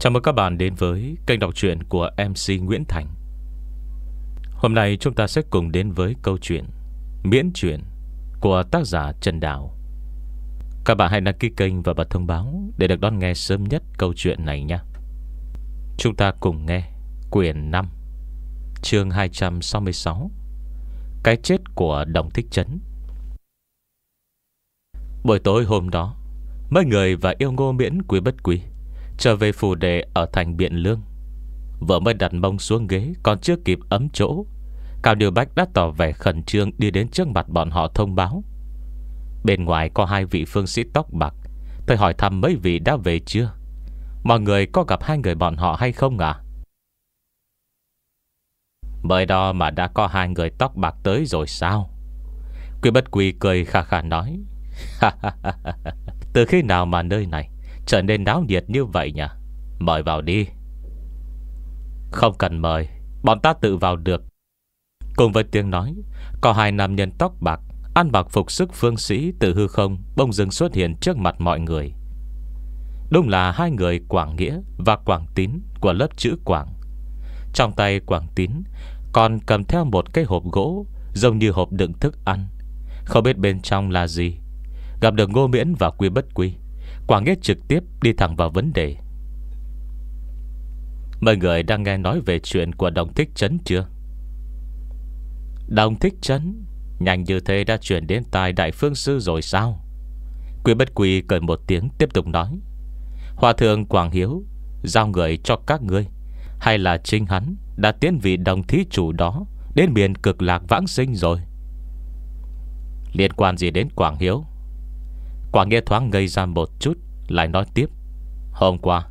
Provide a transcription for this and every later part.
Chào mừng các bạn đến với kênh đọc truyện của MC Nguyễn Thành Hôm nay chúng ta sẽ cùng đến với câu chuyện Miễn truyện của tác giả Trần Đào Các bạn hãy đăng ký kênh và bật thông báo để được đón nghe sớm nhất câu chuyện này nhé Chúng ta cùng nghe quyển 5 chương 266 Cái chết của Đồng Thích chấn Buổi tối hôm đó Mấy người và yêu ngô miễn quý bất quý Trở về phủ đệ ở thành Biện Lương Vợ mới đặt mông xuống ghế Còn chưa kịp ấm chỗ Cao Điều Bách đã tỏ vẻ khẩn trương Đi đến trước mặt bọn họ thông báo Bên ngoài có hai vị phương sĩ tóc bạc thầy hỏi thăm mấy vị đã về chưa Mọi người có gặp hai người bọn họ hay không ạ à? Bởi đó mà đã có hai người tóc bạc tới rồi sao Quy bất quy cười khà khà nói Từ khi nào mà nơi này trở nên náo nhiệt như vậy nhỉ? Mời vào đi. Không cần mời, bọn ta tự vào được. Cùng với tiếng nói, có hai nam nhân tóc bạc, ăn mặc phục sức phương sĩ từ hư không bông dưng xuất hiện trước mặt mọi người. Đúng là hai người Quảng Nghĩa và Quảng Tín của lớp chữ Quảng. Trong tay Quảng Tín còn cầm theo một cái hộp gỗ giống như hộp đựng thức ăn. Không biết bên trong là gì. Gặp được Ngô Miễn và Quy Bất Quy. Quảng Nghĩa trực tiếp đi thẳng vào vấn đề Mọi người đang nghe nói về chuyện của Đồng Thích Trấn chưa? Đồng Thích Trấn Nhanh như thế đã chuyển đến tai Đại Phương Sư rồi sao? Quy Bất Quy cười một tiếng tiếp tục nói Hòa thượng Quảng Hiếu Giao người cho các ngươi Hay là trinh hắn Đã tiến vị đồng thí chủ đó Đến miền cực lạc vãng sinh rồi Liên quan gì đến Quảng Hiếu Quảng nghe thoáng ngây ra một chút Lại nói tiếp Hôm qua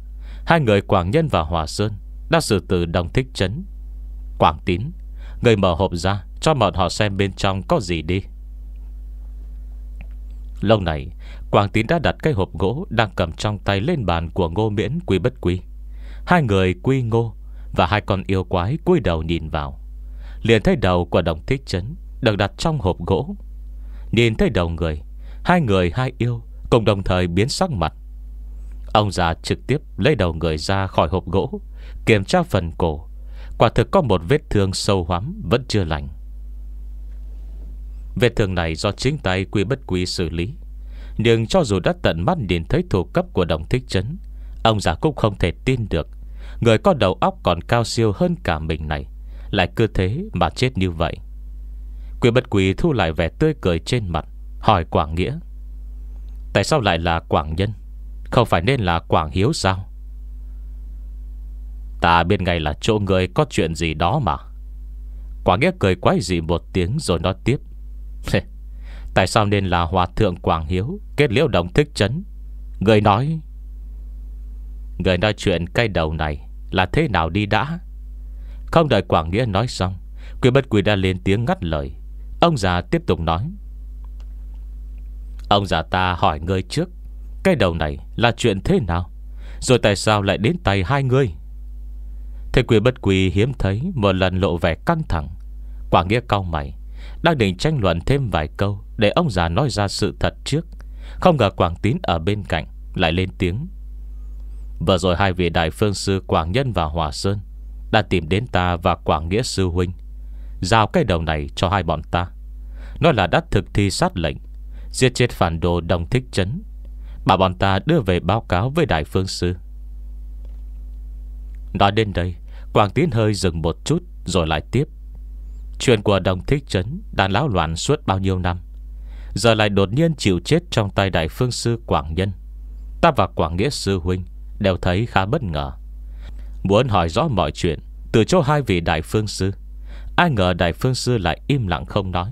Hai người Quảng Nhân và Hòa Sơn Đã xử từ đồng thích trấn Quảng Tín Người mở hộp ra Cho bọn họ xem bên trong có gì đi Lâu này Quảng Tín đã đặt cái hộp gỗ Đang cầm trong tay lên bàn của Ngô Miễn Quy Bất Quy Hai người Quy Ngô Và hai con yêu quái cúi đầu nhìn vào Liền thấy đầu của đồng thích trấn Được đặt trong hộp gỗ Nhìn thấy đầu người Hai người hai yêu Cùng đồng thời biến sắc mặt Ông già trực tiếp lấy đầu người ra khỏi hộp gỗ Kiểm tra phần cổ Quả thực có một vết thương sâu hoắm Vẫn chưa lành Vết thương này do chính tay quy bất quy xử lý Nhưng cho dù đã tận mắt nhìn thấy thủ cấp của đồng thích chấn Ông già cũng không thể tin được Người có đầu óc còn cao siêu hơn cả mình này Lại cứ thế mà chết như vậy Quy bất Quy thu lại vẻ tươi cười trên mặt Hỏi Quảng Nghĩa Tại sao lại là Quảng Nhân Không phải nên là Quảng Hiếu sao Ta biết ngay là chỗ người có chuyện gì đó mà Quảng Nghĩa cười quái gì một tiếng rồi nói tiếp Tại sao nên là Hòa Thượng Quảng Hiếu Kết liễu đồng thích chấn Người nói Người nói chuyện cây đầu này Là thế nào đi đã Không đợi Quảng Nghĩa nói xong Quyền bất quỳ đã lên tiếng ngắt lời Ông già tiếp tục nói Ông già ta hỏi ngươi trước Cái đầu này là chuyện thế nào Rồi tại sao lại đến tay hai ngươi Thầy quỷ bất quỷ hiếm thấy Một lần lộ vẻ căng thẳng Quả nghĩa cao mày Đang định tranh luận thêm vài câu Để ông già nói ra sự thật trước Không ngờ Quảng Tín ở bên cạnh Lại lên tiếng Vừa rồi hai vị đại phương sư Quảng Nhân và Hòa Sơn Đã tìm đến ta và Quảng Nghĩa Sư Huynh Giao cái đầu này cho hai bọn ta Nó là đã thực thi sát lệnh Giết chết phản đồ đồng thích chấn, Bảo bọn ta đưa về báo cáo với đại phương sư Nói đến đây Quảng Tiến hơi dừng một chút Rồi lại tiếp Chuyện của đồng thích chấn Đã lão loạn suốt bao nhiêu năm Giờ lại đột nhiên chịu chết trong tay đại phương sư Quảng Nhân Ta và Quảng Nghĩa sư huynh Đều thấy khá bất ngờ Muốn hỏi rõ mọi chuyện Từ chỗ hai vị đại phương sư Ai ngờ đại phương sư lại im lặng không nói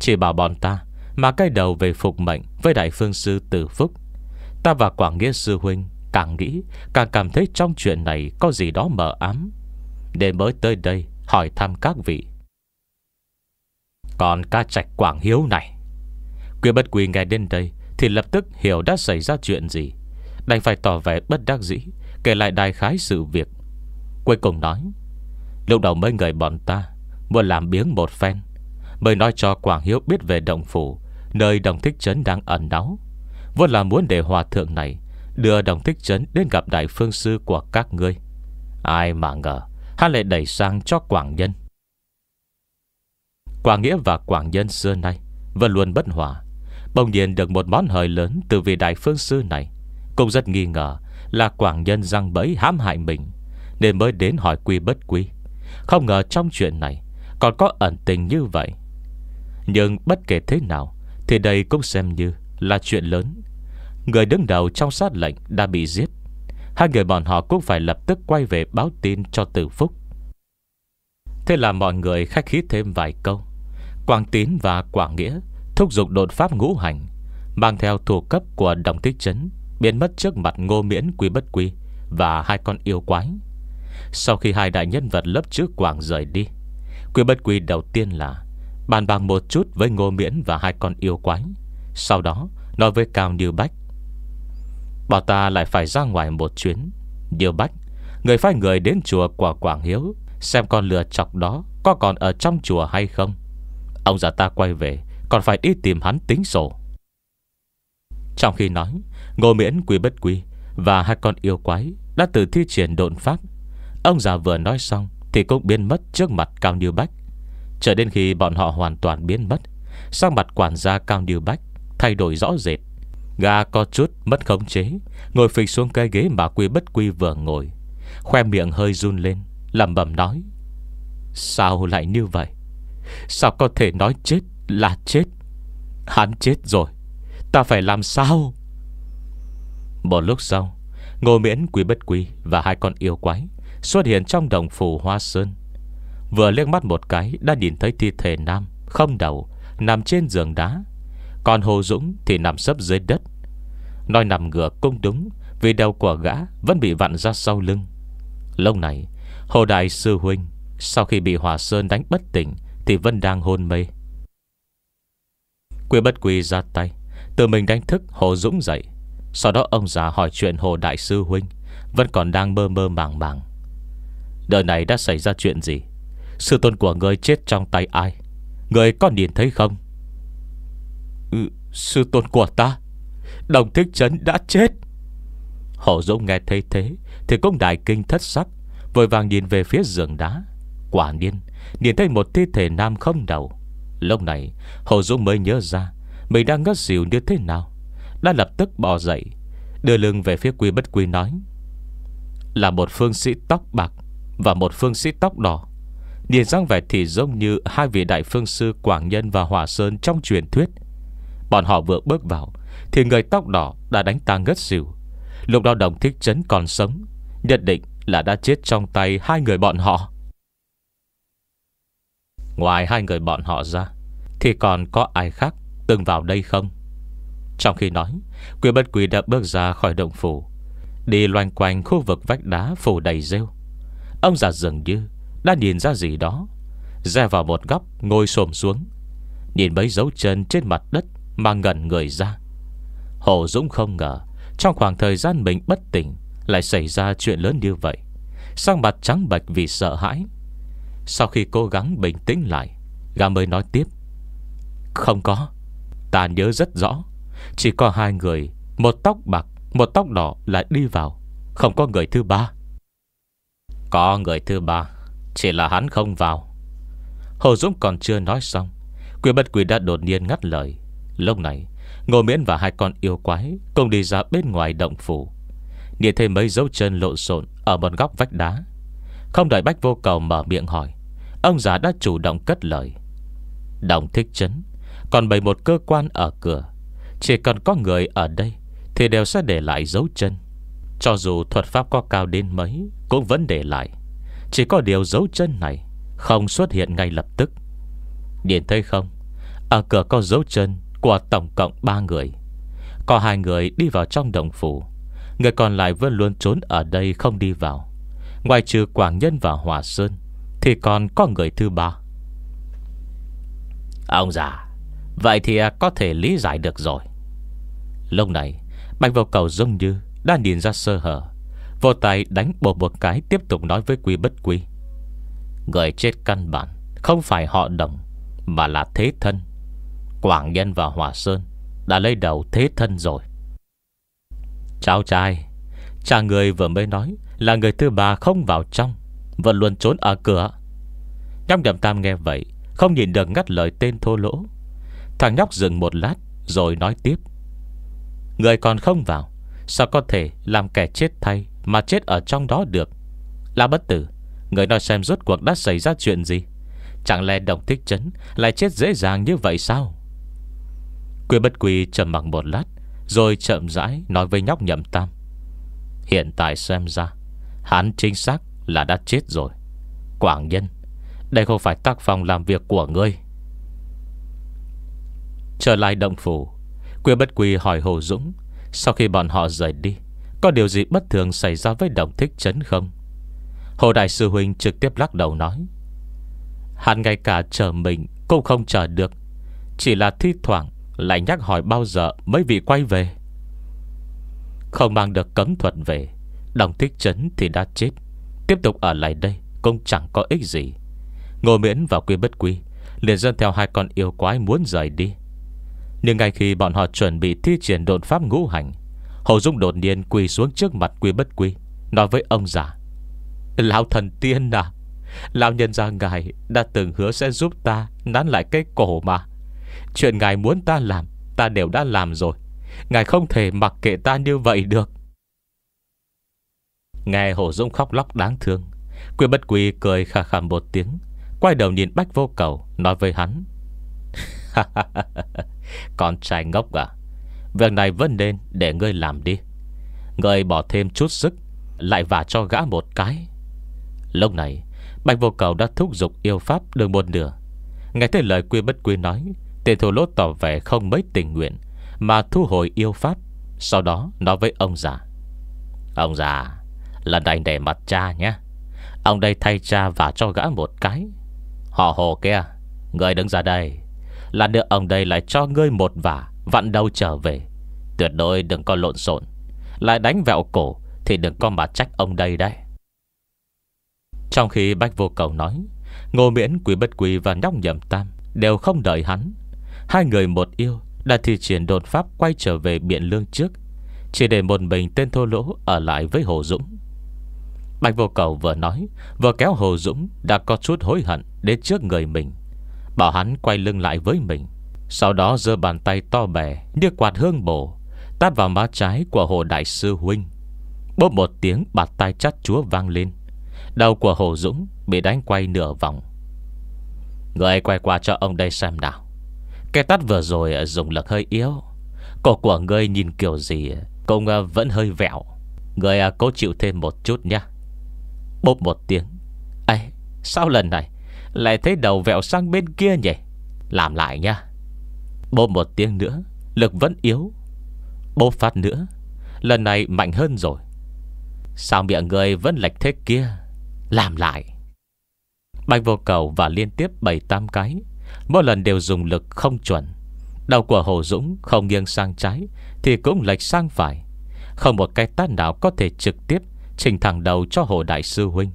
Chỉ bảo bọn ta mà cái đầu về phục mệnh Với Đại Phương Sư từ Phúc Ta và Quảng Nghĩa Sư Huynh Càng nghĩ càng cảm thấy trong chuyện này Có gì đó mờ ám Để mới tới đây hỏi thăm các vị Còn ca trạch Quảng Hiếu này Quyên bất quỳ nghe đến đây Thì lập tức hiểu đã xảy ra chuyện gì Đành phải tỏ vẻ bất đắc dĩ Kể lại đại khái sự việc Cuối cùng nói Lúc đầu mấy người bọn ta Muốn làm biếng một phen Mới nói cho Quảng Hiếu biết về động phủ Nơi đồng thích trấn đang ẩn náu Vốn là muốn để hòa thượng này Đưa đồng thích trấn đến gặp đại phương sư của các ngươi Ai mà ngờ Hắn lại đẩy sang cho Quảng Nhân Quảng Nghĩa và Quảng Nhân xưa nay Vẫn luôn bất hòa Bỗng nhiên được một món hời lớn Từ vị đại phương sư này Cũng rất nghi ngờ là Quảng Nhân răng bẫy hãm hại mình Nên mới đến hỏi quy bất quy Không ngờ trong chuyện này Còn có ẩn tình như vậy nhưng bất kể thế nào Thì đây cũng xem như là chuyện lớn Người đứng đầu trong sát lệnh đã bị giết Hai người bọn họ cũng phải lập tức quay về báo tin cho Tử Phúc Thế là mọi người khách khí thêm vài câu Quảng Tín và Quảng Nghĩa Thúc giục đột pháp ngũ hành Mang theo thủ cấp của đồng tích chấn Biến mất trước mặt ngô miễn quý bất quy Và hai con yêu quái Sau khi hai đại nhân vật lớp chữ Quảng rời đi Quý bất quy đầu tiên là Bàn bạc một chút với Ngô Miễn và hai con yêu quái Sau đó nói với Cao Như Bách Bảo ta lại phải ra ngoài một chuyến Như Bách Người phái người đến chùa của Quảng Hiếu Xem con lừa chọc đó Có còn ở trong chùa hay không Ông già ta quay về Còn phải đi tìm hắn tính sổ Trong khi nói Ngô Miễn Quý Bất Quý Và hai con yêu quái Đã từ thi triển độn pháp Ông già vừa nói xong Thì cũng biến mất trước mặt Cao Như Bách Chờ đến khi bọn họ hoàn toàn biến mất Sang mặt quản gia Cao Như Bách Thay đổi rõ rệt Gà có chút mất khống chế Ngồi phịch xuống cái ghế mà quy bất quy vừa ngồi Khoe miệng hơi run lên Lầm bầm nói Sao lại như vậy Sao có thể nói chết là chết Hắn chết rồi Ta phải làm sao Một lúc sau Ngô miễn quý bất quý Và hai con yêu quái Xuất hiện trong đồng phủ Hoa Sơn Vừa liếc mắt một cái Đã nhìn thấy thi thể nam Không đầu Nằm trên giường đá Còn Hồ Dũng thì nằm sấp dưới đất Nói nằm ngửa cũng đúng Vì đầu của gã vẫn bị vặn ra sau lưng Lâu này Hồ Đại Sư Huynh Sau khi bị Hòa Sơn đánh bất tỉnh Thì vẫn đang hôn mê Quy bất quy ra tay Tự mình đánh thức Hồ Dũng dậy Sau đó ông già hỏi chuyện Hồ Đại Sư Huynh Vẫn còn đang mơ mơ màng màng Đời này đã xảy ra chuyện gì Sư tôn của người chết trong tay ai Người có nhìn thấy không ừ, Sư tôn của ta Đồng thích trấn đã chết Hổ dũng nghe thấy thế Thì cũng đại kinh thất sắc Vội vàng nhìn về phía giường đá Quả nhiên Nhìn thấy một thi thể nam không đầu Lúc này Hổ dũng mới nhớ ra Mình đang ngất xỉu như thế nào Đã lập tức bò dậy Đưa lưng về phía quy bất quy nói Là một phương sĩ tóc bạc Và một phương sĩ tóc đỏ Nhìn dáng vẻ thì giống như Hai vị đại phương sư Quảng Nhân và Hòa Sơn Trong truyền thuyết Bọn họ vừa bước vào Thì người tóc đỏ đã đánh ta ngất xỉu lục đó đồng thích chấn còn sống Nhận định là đã chết trong tay Hai người bọn họ Ngoài hai người bọn họ ra Thì còn có ai khác Từng vào đây không Trong khi nói Quyền bất quý đã bước ra khỏi động phủ Đi loanh quanh khu vực vách đá phủ đầy rêu Ông già dường như đã nhìn ra gì đó Ra vào một góc ngồi xồm xuống Nhìn mấy dấu chân trên mặt đất Mà ngẩn người ra Hồ Dũng không ngờ Trong khoảng thời gian mình bất tỉnh Lại xảy ra chuyện lớn như vậy Sang mặt trắng bạch vì sợ hãi Sau khi cố gắng bình tĩnh lại Gà mới nói tiếp Không có Ta nhớ rất rõ Chỉ có hai người Một tóc bạc Một tóc đỏ lại đi vào Không có người thứ ba Có người thứ ba chỉ là hắn không vào Hồ Dũng còn chưa nói xong Quỷ bất quỷ đã đột nhiên ngắt lời Lúc này Ngô Miễn và hai con yêu quái Cùng đi ra bên ngoài động phủ Nhìn thấy mấy dấu chân lộn xộn Ở một góc vách đá Không đợi bách vô cầu mở miệng hỏi Ông già đã chủ động cất lời Đồng thích chấn Còn bày một cơ quan ở cửa Chỉ cần có người ở đây Thì đều sẽ để lại dấu chân Cho dù thuật pháp có cao đến mấy Cũng vẫn để lại chỉ có điều dấu chân này Không xuất hiện ngay lập tức Nhìn thấy không Ở cửa có dấu chân của tổng cộng 3 người Có hai người đi vào trong đồng phủ Người còn lại vẫn luôn trốn ở đây không đi vào Ngoài trừ Quảng Nhân và Hòa Sơn Thì còn có người thứ ba Ông già Vậy thì có thể lý giải được rồi Lúc này Bạch vào cầu dông như Đã nhìn ra sơ hở Vô tay đánh bộ một cái Tiếp tục nói với quy bất quy Người chết căn bản Không phải họ đồng Mà là thế thân Quảng Nhân và Hòa Sơn Đã lấy đầu thế thân rồi Cháu trai Cha người vừa mới nói Là người thứ ba không vào trong Vẫn luôn trốn ở cửa Nhóc Đầm tam nghe vậy Không nhìn được ngắt lời tên thô lỗ Thằng nhóc dừng một lát Rồi nói tiếp Người còn không vào Sao có thể làm kẻ chết thay mà chết ở trong đó được Là bất tử Người nói xem rốt cuộc đã xảy ra chuyện gì Chẳng lẽ đồng thích chấn Lại chết dễ dàng như vậy sao Quy bất quy trầm mặc một lát Rồi chậm rãi nói với nhóc nhậm tam Hiện tại xem ra Hắn chính xác là đã chết rồi Quảng nhân Đây không phải tác phòng làm việc của ngươi Trở lại động phủ Quy bất quy hỏi Hồ Dũng Sau khi bọn họ rời đi có điều gì bất thường xảy ra với đồng thích chấn không Hồ Đại Sư Huynh trực tiếp lắc đầu nói Hắn ngay cả chờ mình Cũng không chờ được Chỉ là thi thoảng Lại nhắc hỏi bao giờ mới bị quay về Không mang được cấm thuật về Đồng thích chấn thì đã chết Tiếp tục ở lại đây Cũng chẳng có ích gì Ngô miễn và quy bất quy liền dân theo hai con yêu quái muốn rời đi Nhưng ngay khi bọn họ chuẩn bị thi triển đột pháp ngũ hành Hồ Dung đột nhiên quỳ xuống trước mặt quy bất quy Nói với ông già Lão thần tiên à Lão nhân gia ngài đã từng hứa sẽ giúp ta Nán lại cái cổ mà Chuyện ngài muốn ta làm Ta đều đã làm rồi Ngài không thể mặc kệ ta như vậy được Nghe Hồ Dung khóc lóc đáng thương Quy bất quy cười khà khà một tiếng Quay đầu nhìn bách vô cầu Nói với hắn Con trai ngốc à Việc này vẫn nên để ngươi làm đi Ngươi bỏ thêm chút sức Lại vả cho gã một cái Lúc này Bạch vô cầu đã thúc giục yêu pháp được một nửa Nghe thấy lời quy bất quy nói Tiền thủ lốt tỏ vẻ không mấy tình nguyện Mà thu hồi yêu pháp Sau đó nói với ông già Ông già Lần đành để mặt cha nhé Ông đây thay cha và cho gã một cái Họ hồ kia Người đứng ra đây Là được ông đây lại cho ngươi một vả Vặn đầu trở về Tuyệt đối đừng có lộn xộn Lại đánh vẹo cổ Thì đừng có mà trách ông đây đấy Trong khi Bách Vô Cầu nói Ngô Miễn Quý Bất Quý và Nhóc Nhậm Tam Đều không đợi hắn Hai người một yêu Đã thi triển đột pháp quay trở về Biện Lương trước Chỉ để một mình tên thô lỗ Ở lại với Hồ Dũng Bạch vô cầu vừa nói Vừa kéo Hồ Dũng đã có chút hối hận Đến trước người mình Bảo hắn quay lưng lại với mình sau đó giơ bàn tay to bè Như quạt hương bổ Tát vào má trái của hồ đại sư huynh Bốp một tiếng bạt tay chắt chúa vang lên Đầu của hồ Dũng Bị đánh quay nửa vòng Người quay qua cho ông đây xem nào Cái tát vừa rồi dùng lực hơi yếu Cổ của người nhìn kiểu gì Cũng ờ, vẫn hơi vẹo Người ờ, cố chịu thêm một chút nhé Bốp một tiếng ấy sao lần này Lại thấy đầu vẹo sang bên kia nhỉ Làm lại nhá Bố một tiếng nữa Lực vẫn yếu Bố phát nữa Lần này mạnh hơn rồi Sao miệng người vẫn lệch thế kia Làm lại Bạch vô cầu và liên tiếp 7-8 cái Mỗi lần đều dùng lực không chuẩn Đầu của Hồ Dũng không nghiêng sang trái Thì cũng lệch sang phải Không một cái tát nào có thể trực tiếp Trình thẳng đầu cho Hồ Đại Sư Huynh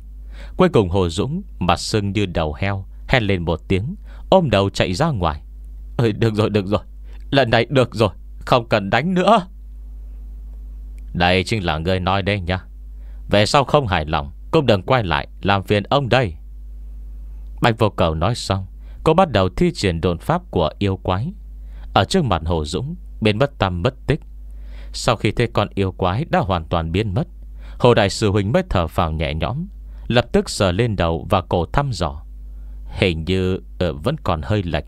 Cuối cùng Hồ Dũng Mặt sưng như đầu heo Hèn lên một tiếng Ôm đầu chạy ra ngoài Ơi được rồi được rồi Lần này được rồi Không cần đánh nữa Đây chính là người nói đây nha Về sau không hài lòng Cũng đừng quay lại làm phiền ông đây Bạch vô cầu nói xong Cô bắt đầu thi triển đồn pháp của yêu quái Ở trước mặt Hồ Dũng bên mất tâm mất tích Sau khi thấy con yêu quái đã hoàn toàn biến mất Hồ Đại Sư Huynh mới thở vào nhẹ nhõm Lập tức sờ lên đầu và cổ thăm dò Hình như uh, vẫn còn hơi lệch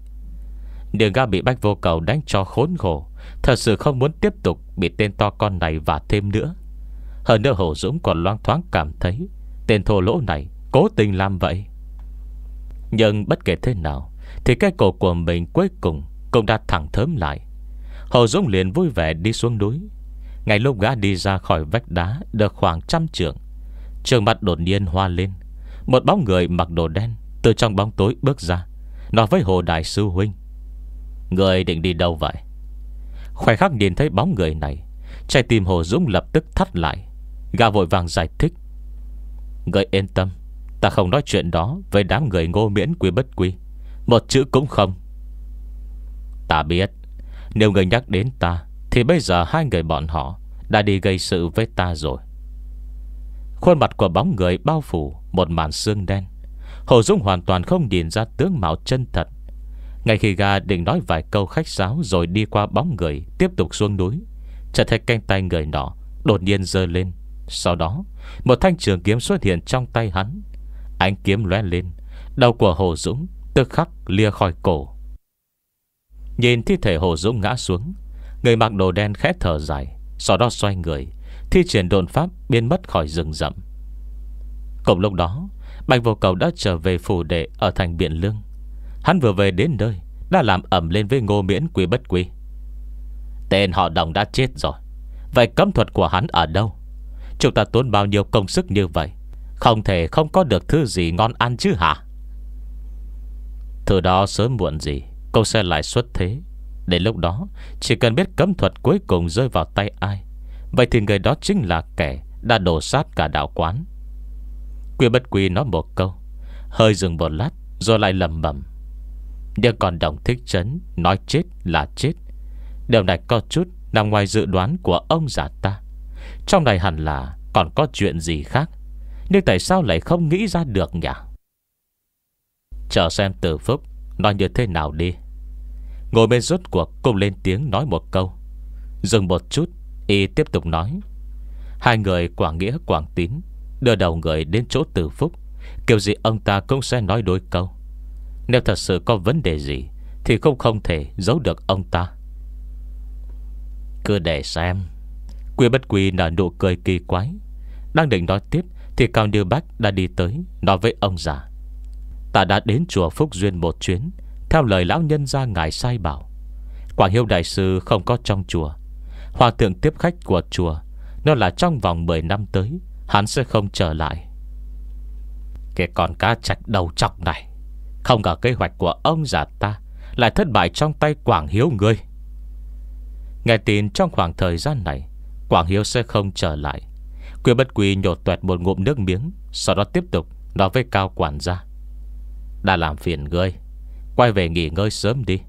Đường ga bị bách vô cầu đánh cho khốn khổ Thật sự không muốn tiếp tục Bị tên to con này và thêm nữa Hơn nữa Hồ Dũng còn loang thoáng cảm thấy Tên thô lỗ này cố tình làm vậy Nhưng bất kể thế nào Thì cái cổ của mình cuối cùng Cũng đã thẳng thớm lại Hồ Dũng liền vui vẻ đi xuống núi Ngày lúc gã đi ra khỏi vách đá Được khoảng trăm trượng Trường mặt đột nhiên hoa lên Một bóng người mặc đồ đen Từ trong bóng tối bước ra Nói với Hồ Đại Sư Huynh Người định đi đâu vậy Khoảnh khắc nhìn thấy bóng người này Trái tim Hồ Dũng lập tức thắt lại Gà vội vàng giải thích Người yên tâm Ta không nói chuyện đó với đám người ngô miễn quy bất quy Một chữ cũng không Ta biết Nếu người nhắc đến ta Thì bây giờ hai người bọn họ Đã đi gây sự với ta rồi Khuôn mặt của bóng người bao phủ Một màn xương đen Hồ dũng hoàn toàn không nhìn ra tướng mạo chân thật ngay khi gà định nói vài câu khách sáo Rồi đi qua bóng người Tiếp tục xuống núi Chợt thấy canh tay người nọ Đột nhiên dơ lên Sau đó Một thanh trường kiếm xuất hiện trong tay hắn Ánh kiếm lóe lên Đầu của Hồ Dũng Tức khắc lia khỏi cổ Nhìn thi thể Hồ Dũng ngã xuống Người mặc đồ đen khẽ thở dài Sau đó xoay người Thi triển đồn pháp biến mất khỏi rừng rậm Cùng lúc đó Bạch vô cầu đã trở về phủ đệ Ở thành Biện Lương Hắn vừa về đến nơi Đã làm ẩm lên với ngô miễn quý bất quý Tên họ đồng đã chết rồi Vậy cấm thuật của hắn ở đâu Chúng ta tốn bao nhiêu công sức như vậy Không thể không có được thứ gì ngon ăn chứ hả Thứ đó sớm muộn gì Câu xe lại xuất thế Để lúc đó Chỉ cần biết cấm thuật cuối cùng rơi vào tay ai Vậy thì người đó chính là kẻ Đã đổ sát cả đạo quán Quy bất quy nói một câu Hơi dừng một lát Rồi lại lầm bẩm nhưng còn đồng thích chấn Nói chết là chết Điều này có chút nằm ngoài dự đoán của ông già ta Trong này hẳn là Còn có chuyện gì khác Nhưng tại sao lại không nghĩ ra được nhỉ Chờ xem từ phúc Nói như thế nào đi Ngồi bên rốt cuộc cùng lên tiếng nói một câu Dừng một chút Y tiếp tục nói Hai người Quảng Nghĩa Quảng Tín Đưa đầu người đến chỗ tử phúc Kiểu gì ông ta cũng sẽ nói đôi câu nếu thật sự có vấn đề gì Thì không không thể giấu được ông ta Cứ để xem Quy bất quy nở nụ cười kỳ quái Đang định nói tiếp Thì Cao Như Bách đã đi tới Nói với ông già Ta đã đến chùa Phúc Duyên một chuyến Theo lời lão nhân ra ngài sai bảo Quảng Hiếu Đại Sư không có trong chùa Hòa thượng tiếp khách của chùa Nó là trong vòng 10 năm tới Hắn sẽ không trở lại Cái con cá chạch đầu chọc này không ngờ kế hoạch của ông già ta Lại thất bại trong tay Quảng Hiếu ngươi Nghe tin trong khoảng thời gian này Quảng Hiếu sẽ không trở lại Quyên bất quỳ nhột tuẹt một ngụm nước miếng Sau đó tiếp tục nói với cao quản gia Đã làm phiền ngươi Quay về nghỉ ngơi sớm đi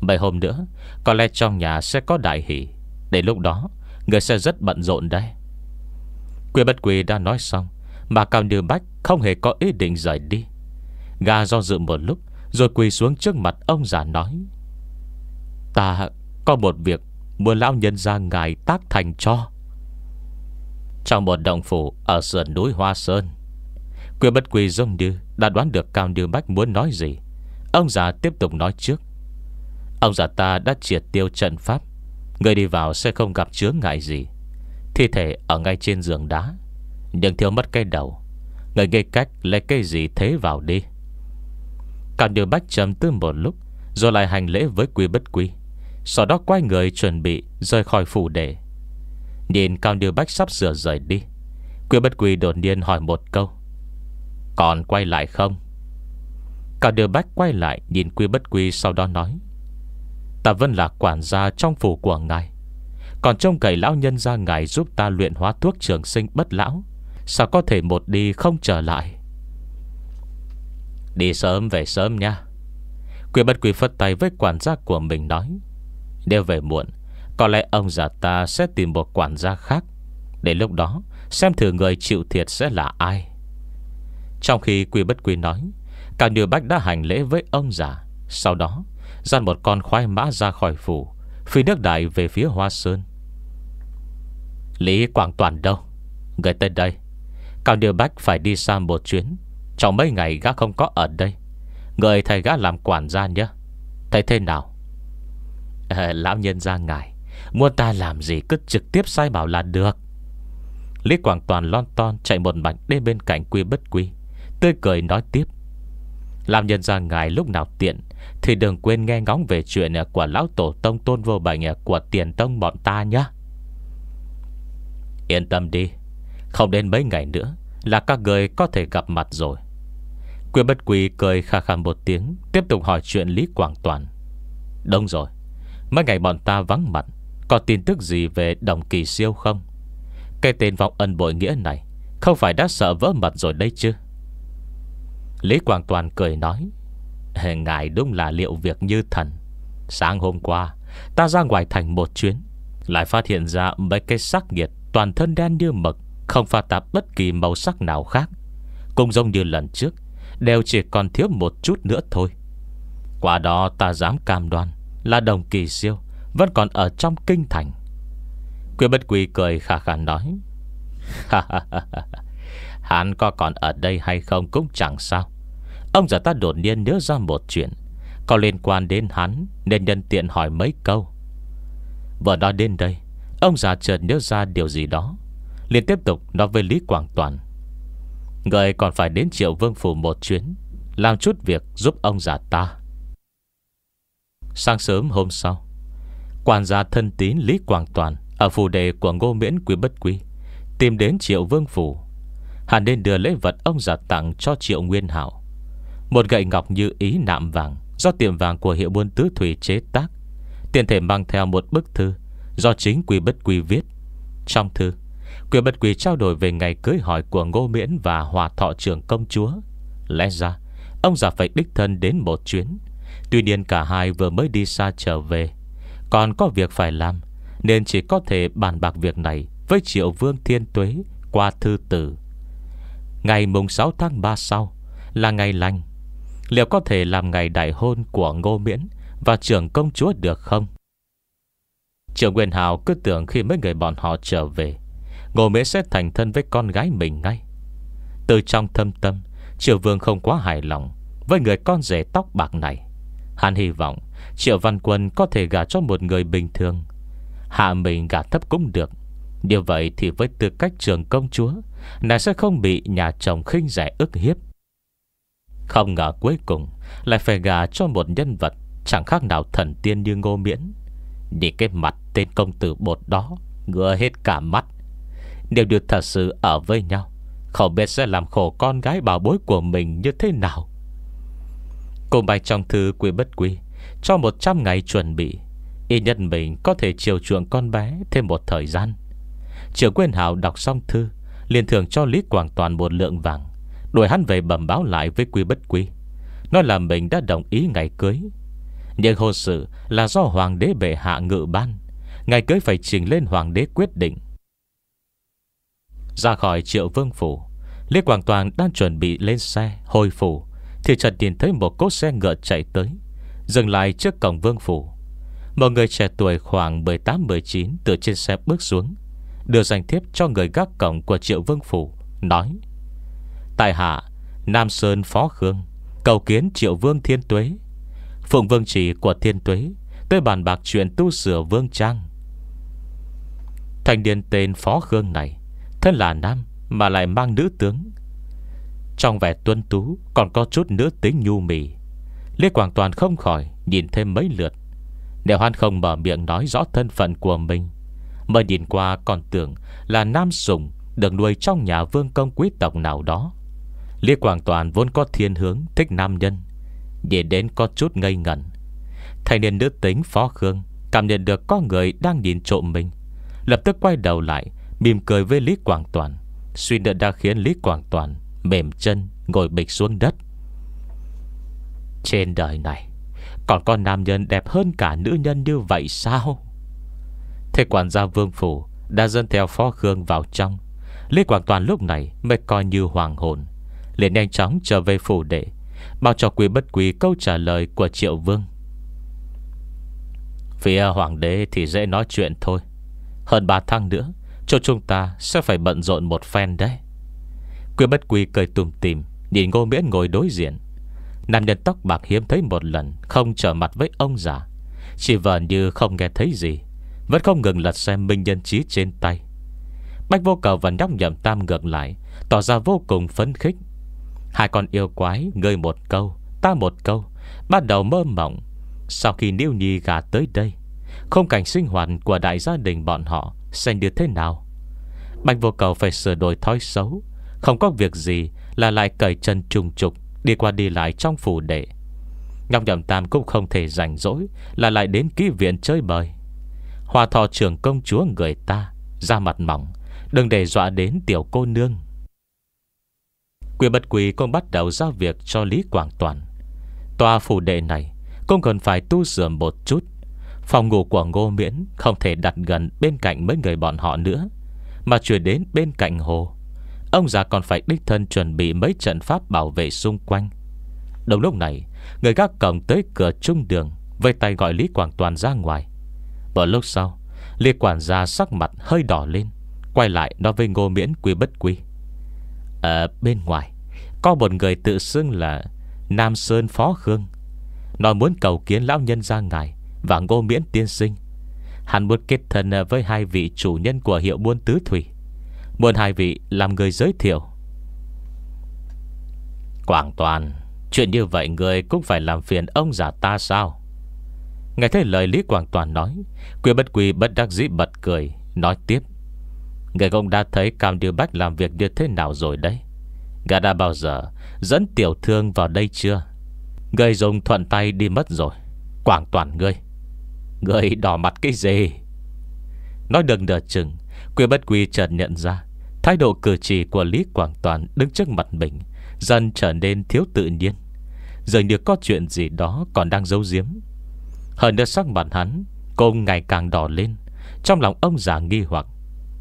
Mấy hôm nữa Có lẽ trong nhà sẽ có đại hỷ để lúc đó ngươi sẽ rất bận rộn đấy Quyên bất quỳ đã nói xong Mà Cao Như Bách không hề có ý định rời đi Gà do dự một lúc Rồi quỳ xuống trước mặt ông già nói Ta có một việc Muốn lão nhân ra ngài tác thành cho Trong một động phủ Ở sườn núi Hoa Sơn Quyền bất quỳ dông như Đã đoán được Cao Như Bách muốn nói gì Ông già tiếp tục nói trước Ông già ta đã triệt tiêu trận pháp Người đi vào sẽ không gặp chướng ngại gì Thi thể ở ngay trên giường đá Nhưng thiếu mất cái đầu Người gây cách lấy cái gì thế vào đi Cả điều bách trầm tư một lúc Rồi lại hành lễ với quy bất quy Sau đó quay người chuẩn bị Rời khỏi phủ đệ Nhìn Cao Điều Bách sắp sửa rời đi Quy bất quy đột nhiên hỏi một câu Còn quay lại không Cao Điều Bách quay lại Nhìn quy bất quy sau đó nói Ta vẫn là quản gia trong phủ của ngài Còn trông cậy lão nhân ra ngài Giúp ta luyện hóa thuốc trường sinh bất lão Sao có thể một đi không trở lại Đi sớm về sớm nha Quy bất quy phất tay với quản gia của mình nói Nếu về muộn Có lẽ ông già ta sẽ tìm một quản gia khác Để lúc đó Xem thử người chịu thiệt sẽ là ai Trong khi quy bất quy nói Cả Như Bách đã hành lễ với ông già Sau đó Dàn một con khoai mã ra khỏi phủ Phi nước đại về phía Hoa Sơn Lý Quảng Toàn đâu Người tên đây Cao Điều Bách phải đi xa một chuyến trong mấy ngày gã không có ở đây Người thầy gã làm quản gia nhé Thầy thế nào à, Lão nhân ra ngài Muốn ta làm gì cứ trực tiếp sai bảo là được Lý Quảng Toàn lon ton Chạy một mạch đến bên cạnh quy bất quy Tươi cười nói tiếp Làm nhân ra ngài lúc nào tiện Thì đừng quên nghe ngóng về chuyện Của lão tổ tông tôn vô bệnh Của tiền tông bọn ta nhé Yên tâm đi Không đến mấy ngày nữa Là các người có thể gặp mặt rồi Quyên Bất Quỳ cười khà khà một tiếng Tiếp tục hỏi chuyện Lý Quảng Toàn Đông rồi Mấy ngày bọn ta vắng mặt Có tin tức gì về đồng kỳ siêu không Cái tên vọng ân bội nghĩa này Không phải đã sợ vỡ mặt rồi đây chứ Lý Quảng Toàn cười nói Ngài đúng là liệu việc như thần Sáng hôm qua Ta ra ngoài thành một chuyến Lại phát hiện ra mấy cái sắc nghiệt Toàn thân đen như mực Không pha tạp bất kỳ màu sắc nào khác Cũng giống như lần trước Đều chỉ còn thiếu một chút nữa thôi Quả đó ta dám cam đoan Là đồng kỳ siêu Vẫn còn ở trong kinh thành Quyên bất quỳ cười khả khả nói Hắn có còn ở đây hay không cũng chẳng sao Ông già ta đột nhiên nhớ ra một chuyện Có liên quan đến hắn Nên nhân tiện hỏi mấy câu Vừa nói đến đây Ông già chợt nhớ ra điều gì đó liền tiếp tục nói với Lý Quảng Toàn Người còn phải đến triệu vương phủ một chuyến Làm chút việc giúp ông già ta Sáng sớm hôm sau Quản gia thân tín Lý Quảng Toàn Ở phủ đề của Ngô Miễn Quý Bất Quý Tìm đến triệu vương phủ hẳn nên đưa lễ vật ông già tặng cho triệu nguyên hảo Một gậy ngọc như ý nạm vàng Do tiệm vàng của hiệu buôn tứ thủy chế tác Tiền thể mang theo một bức thư Do chính quy bất quy viết Trong thư Quyển bất quỷ trao đổi về ngày cưới hỏi của Ngô Miễn và Hòa Thọ trưởng công chúa. Lẽ ra, ông già phải đích thân đến một chuyến. Tuy nhiên cả hai vừa mới đi xa trở về. Còn có việc phải làm, nên chỉ có thể bàn bạc việc này với Triệu Vương Thiên Tuế qua thư tử. Ngày mùng 6 tháng 3 sau là ngày lành. Liệu có thể làm ngày đại hôn của Ngô Miễn và trưởng công chúa được không? Trưởng Quyền Hào cứ tưởng khi mấy người bọn họ trở về Ngô Mễ sẽ thành thân với con gái mình ngay Từ trong thâm tâm Triệu Vương không quá hài lòng Với người con rể tóc bạc này Hắn hy vọng Triệu Văn Quân có thể gả cho một người bình thường Hạ mình gả thấp cũng được Điều vậy thì với tư cách trường công chúa Nàng sẽ không bị nhà chồng khinh rẻ ức hiếp Không ngờ cuối cùng Lại phải gả cho một nhân vật Chẳng khác nào thần tiên như ngô miễn Nhìn cái mặt tên công tử bột đó Ngựa hết cả mắt nếu được thật sự ở với nhau Không biết sẽ làm khổ con gái bảo bối của mình như thế nào Cô bài trong thư quy bất quy Cho 100 ngày chuẩn bị Y nhất mình có thể chiều chuộng con bé Thêm một thời gian Triệu Quyên Hảo đọc xong thư liền thường cho Lý Quảng Toàn một lượng vàng Đuổi hắn về bẩm báo lại với quy bất quy Nói là mình đã đồng ý ngày cưới Nhưng hôn sự là do Hoàng đế bệ hạ ngự ban Ngày cưới phải trình lên Hoàng đế quyết định ra khỏi triệu vương phủ lê Quảng Toàn đang chuẩn bị lên xe Hồi phủ Thì chợt nhìn thấy một cốt xe ngựa chạy tới Dừng lại trước cổng vương phủ Một người trẻ tuổi khoảng 18-19 Từ trên xe bước xuống Đưa danh thiếp cho người gác cổng của triệu vương phủ Nói Tại hạ Nam Sơn Phó Khương Cầu kiến triệu vương thiên tuế Phụng vương chỉ của thiên tuế Tới bàn bạc chuyện tu sửa vương trang Thành điên tên Phó Khương này Thế là nam mà lại mang nữ tướng Trong vẻ tuân tú Còn có chút nữ tính nhu mì Lê Quảng Toàn không khỏi Nhìn thêm mấy lượt Nếu hắn không mở miệng nói rõ thân phận của mình Mới nhìn qua còn tưởng Là nam sùng Được nuôi trong nhà vương công quý tộc nào đó Lê Quảng Toàn vốn có thiên hướng Thích nam nhân Để đến có chút ngây ngẩn Thành niên nữ tính phó khương Cảm nhận được có người đang nhìn trộm mình Lập tức quay đầu lại Mỉm cười với Lý Quảng Toàn Suy nữa đã khiến Lý Quảng Toàn Mềm chân ngồi bịch xuống đất Trên đời này Còn con nam nhân đẹp hơn cả nữ nhân như vậy sao Thế quản gia Vương Phủ Đã dân theo Phó Khương vào trong Lý Quảng Toàn lúc này Mới coi như hoàng hồn liền nhanh chóng trở về phủ đệ bao cho quý bất quý câu trả lời của Triệu Vương Phía hoàng đế thì dễ nói chuyện thôi Hơn 3 tháng nữa cho chúng ta sẽ phải bận rộn một phen đấy Quyên bất quy cười tùm tìm Nhìn ngô miễn ngồi đối diện Nam nhân tóc bạc hiếm thấy một lần Không trở mặt với ông già Chỉ vờ như không nghe thấy gì Vẫn không ngừng lật xem minh nhân trí trên tay Bách vô cầu và nhóc nhậm tam ngược lại Tỏ ra vô cùng phấn khích Hai con yêu quái ngơi một câu Ta một câu Bắt đầu mơ mộng Sau khi Niêu Nhi gà tới đây Không cảnh sinh hoạt của đại gia đình bọn họ xem như thế nào Bạch vô cầu phải sửa đổi thói xấu Không có việc gì Là lại cởi chân trùng trục Đi qua đi lại trong phủ đệ Ngọc Nhậm Tam cũng không thể rảnh rỗi Là lại đến ký viện chơi bời Hòa thọ trưởng công chúa người ta Ra mặt mỏng Đừng để dọa đến tiểu cô nương Quy bất quỳ cũng bắt đầu giao việc cho Lý Quảng Toàn Tòa phủ đệ này Cũng cần phải tu sửa một chút Phòng ngủ của Ngô Miễn không thể đặt gần bên cạnh mấy người bọn họ nữa, mà chuyển đến bên cạnh hồ. Ông già còn phải đích thân chuẩn bị mấy trận pháp bảo vệ xung quanh. Đồng lúc này, người gác cổng tới cửa trung đường, vây tay gọi Lý Quảng Toàn ra ngoài. Vào lúc sau, Lý Quản gia sắc mặt hơi đỏ lên, quay lại nói với Ngô Miễn quý bất quý. Ở ờ, bên ngoài, có một người tự xưng là Nam Sơn Phó Khương. nói muốn cầu kiến lão nhân ra ngài và Ngô Miễn Tiên Sinh. Hắn muốn kết thân ờ, với hai vị chủ nhân của hiệu buôn tứ thủy. Muốn hai vị làm người giới thiệu. Quảng Toàn, chuyện như vậy người cũng phải làm phiền ông giả ta sao? Nghe thấy lời Lý Quảng Toàn nói, Quy bất quy bất đắc dĩ bật cười, nói tiếp. Người ông đã thấy Cam Điều Bách làm việc như thế nào rồi đấy? Gã đã bao giờ dẫn tiểu thương vào đây chưa? Người dùng thuận tay đi mất rồi. Quảng toàn ngươi Người đỏ mặt cái gì Nói đừng đờ chừng Quyên bất quy chợt nhận ra Thái độ cử chỉ của Lý Quảng Toàn Đứng trước mặt mình Dần trở nên thiếu tự nhiên Dường như có chuyện gì đó còn đang giấu giếm Hơn nữa sắc mặt hắn Cùng ngày càng đỏ lên Trong lòng ông già nghi hoặc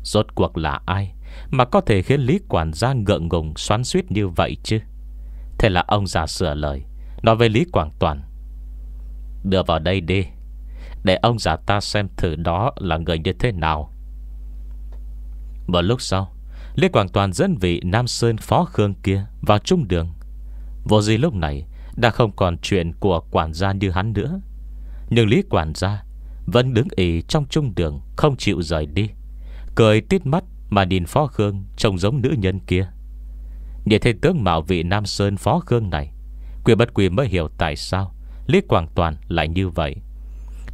Rốt cuộc là ai Mà có thể khiến Lý Quản gia ngượng ngùng xoắn suýt như vậy chứ Thế là ông già sửa lời Nói với Lý Quảng Toàn Đưa vào đây đi để ông già ta xem thử đó là người như thế nào Một lúc sau Lý Quảng Toàn dẫn vị Nam Sơn Phó Khương kia vào trung đường Vô gì lúc này Đã không còn chuyện của quản gia như hắn nữa Nhưng Lý Quản gia Vẫn đứng ý trong trung đường Không chịu rời đi Cười tít mắt mà nhìn Phó Khương Trông giống nữ nhân kia Nhìn thấy tướng mạo vị Nam Sơn Phó Khương này Quyền bất quyền mới hiểu tại sao Lý Quảng Toàn lại như vậy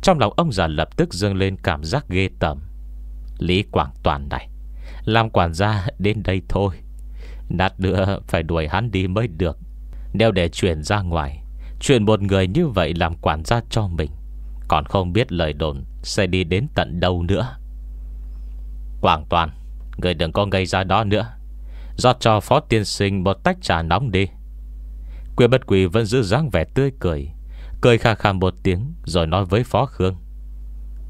trong lòng ông già lập tức dâng lên cảm giác ghê tởm. Lý Quảng Toàn này, làm quản gia đến đây thôi. Nát nữa phải đuổi hắn đi mới được. Đeo để chuyển ra ngoài, chuyện một người như vậy làm quản gia cho mình. Còn không biết lời đồn sẽ đi đến tận đâu nữa. Quảng Toàn, người đừng có gây ra đó nữa. Giọt cho phó tiên sinh một tách trà nóng đi. Quyên bất quỳ vẫn giữ dáng vẻ tươi cười Cười khà khà một tiếng Rồi nói với Phó Khương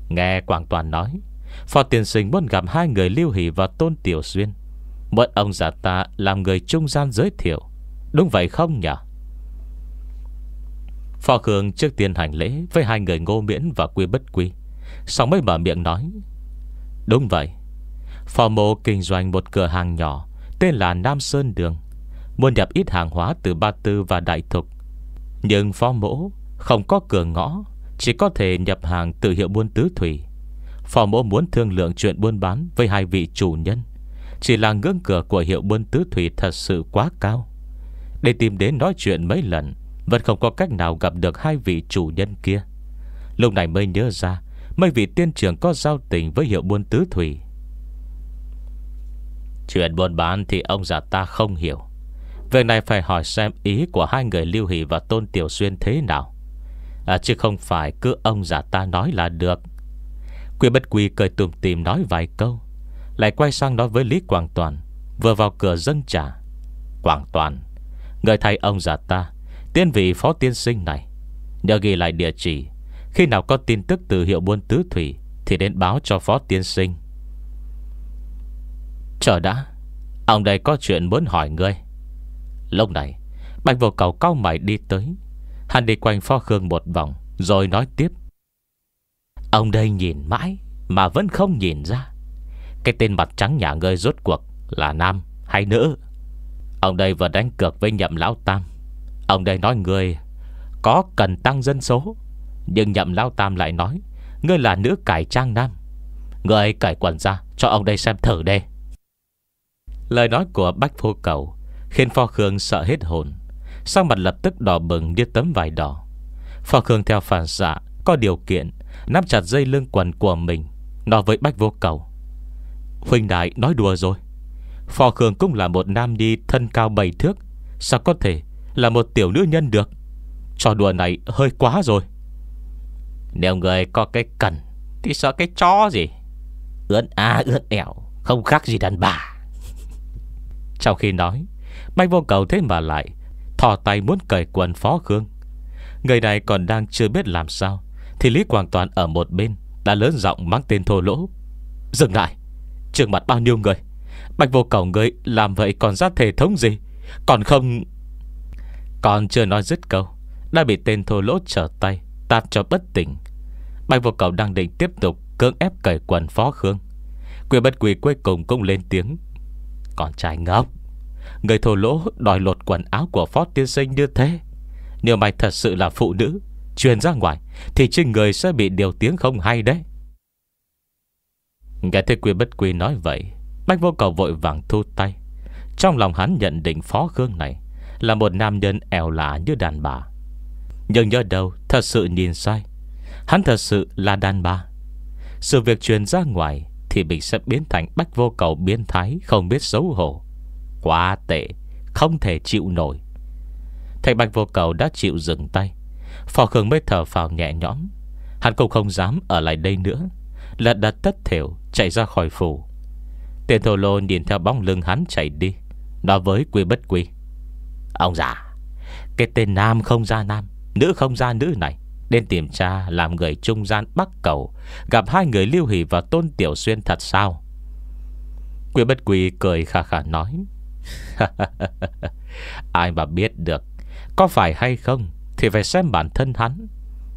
Nghe Quảng Toàn nói Phó Tiền Sinh muốn gặp hai người Lưu Hỷ và Tôn Tiểu Xuyên Muốn ông già ta làm người trung gian giới thiệu Đúng vậy không nhỉ Phó Khương trước tiên hành lễ Với hai người Ngô Miễn và Quy Bất Quy Xong mới mở miệng nói Đúng vậy Phó mô kinh doanh một cửa hàng nhỏ Tên là Nam Sơn Đường Muốn nhập ít hàng hóa từ Ba Tư và Đại Thục Nhưng phó mỗ không có cửa ngõ Chỉ có thể nhập hàng từ hiệu buôn tứ thủy Phò mộ muốn thương lượng chuyện buôn bán Với hai vị chủ nhân Chỉ là ngưỡng cửa của hiệu buôn tứ thủy Thật sự quá cao Để tìm đến nói chuyện mấy lần Vẫn không có cách nào gặp được hai vị chủ nhân kia Lúc này mới nhớ ra Mấy vị tiên trưởng có giao tình Với hiệu buôn tứ thủy Chuyện buôn bán thì ông già ta không hiểu Việc này phải hỏi xem ý của hai người Lưu Hỷ và Tôn Tiểu Xuyên thế nào à, Chứ không phải cứ ông giả ta nói là được Quy bất quy cười tùm tìm nói vài câu Lại quay sang nói với Lý Quảng Toàn Vừa vào cửa dâng trả Quảng Toàn Người thay ông giả ta Tiên vị phó tiên sinh này Nhờ ghi lại địa chỉ Khi nào có tin tức từ hiệu buôn tứ thủy Thì đến báo cho phó tiên sinh Chờ đã Ông đây có chuyện muốn hỏi ngươi Lúc này Bạch vô cầu cao mày đi tới Hắn đi quanh pho khương một vòng Rồi nói tiếp Ông đây nhìn mãi Mà vẫn không nhìn ra Cái tên mặt trắng nhà ngươi rốt cuộc Là nam hay nữ Ông đây vừa đánh cược với nhậm lão tam Ông đây nói người Có cần tăng dân số Nhưng nhậm lão tam lại nói Ngươi là nữ cải trang nam Ngươi cởi quần ra cho ông đây xem thử đây Lời nói của Bách Phô Cầu Khiến Phó Khương sợ hết hồn Sang mặt lập tức đỏ bừng như tấm vải đỏ Phò Khương theo phản xạ Có điều kiện Nắm chặt dây lưng quần của mình Nói với Bách Vô Cầu Huynh đại nói đùa rồi Phò Khương cũng là một nam đi thân cao bảy thước Sao có thể là một tiểu nữ nhân được Trò đùa này hơi quá rồi Nếu người có cái cần Thì sợ cái chó gì Ướn a ướn ẻo Không khác gì đàn bà Trong khi nói Bách vô cầu thế mà lại thò tay muốn cởi quần Phó Khương Người này còn đang chưa biết làm sao Thì Lý Quảng Toàn ở một bên Đã lớn giọng mang tên thô lỗ Dừng lại Trường mặt bao nhiêu người Bạch vô cầu người làm vậy còn ra thể thống gì Còn không Còn chưa nói dứt câu Đã bị tên thô lỗ trở tay Tạt cho bất tỉnh Bạch vô cầu đang định tiếp tục cưỡng ép cởi quần Phó Khương Quyền bất quỳ cuối cùng cũng lên tiếng Còn trai ngốc Người thổ lỗ đòi lột quần áo của Phó Tiên Sinh như thế Nếu mày thật sự là phụ nữ Truyền ra ngoài Thì trên người sẽ bị điều tiếng không hay đấy Nghe thấy Quy Bất Quy nói vậy Bách vô cầu vội vàng thu tay Trong lòng hắn nhận định Phó Khương này Là một nam nhân eo lạ như đàn bà Nhưng nhớ đâu Thật sự nhìn sai Hắn thật sự là đàn bà Sự việc truyền ra ngoài Thì mình sẽ biến thành bách vô cầu biến thái Không biết xấu hổ quá tệ Không thể chịu nổi Thầy Bạch Vô Cầu đã chịu dừng tay Phò Khương mới thở phào nhẹ nhõm Hắn cũng không dám ở lại đây nữa Lật đặt tất thiểu chạy ra khỏi phủ Tiền thổ lô nhìn theo bóng lưng hắn chạy đi Nói với quy bất quy Ông già Cái tên nam không ra nam Nữ không ra nữ này Đến tìm cha làm người trung gian bắc cầu Gặp hai người lưu hỷ và tôn tiểu xuyên thật sao Quy bất quy cười khả khả nói Ai mà biết được Có phải hay không Thì phải xem bản thân hắn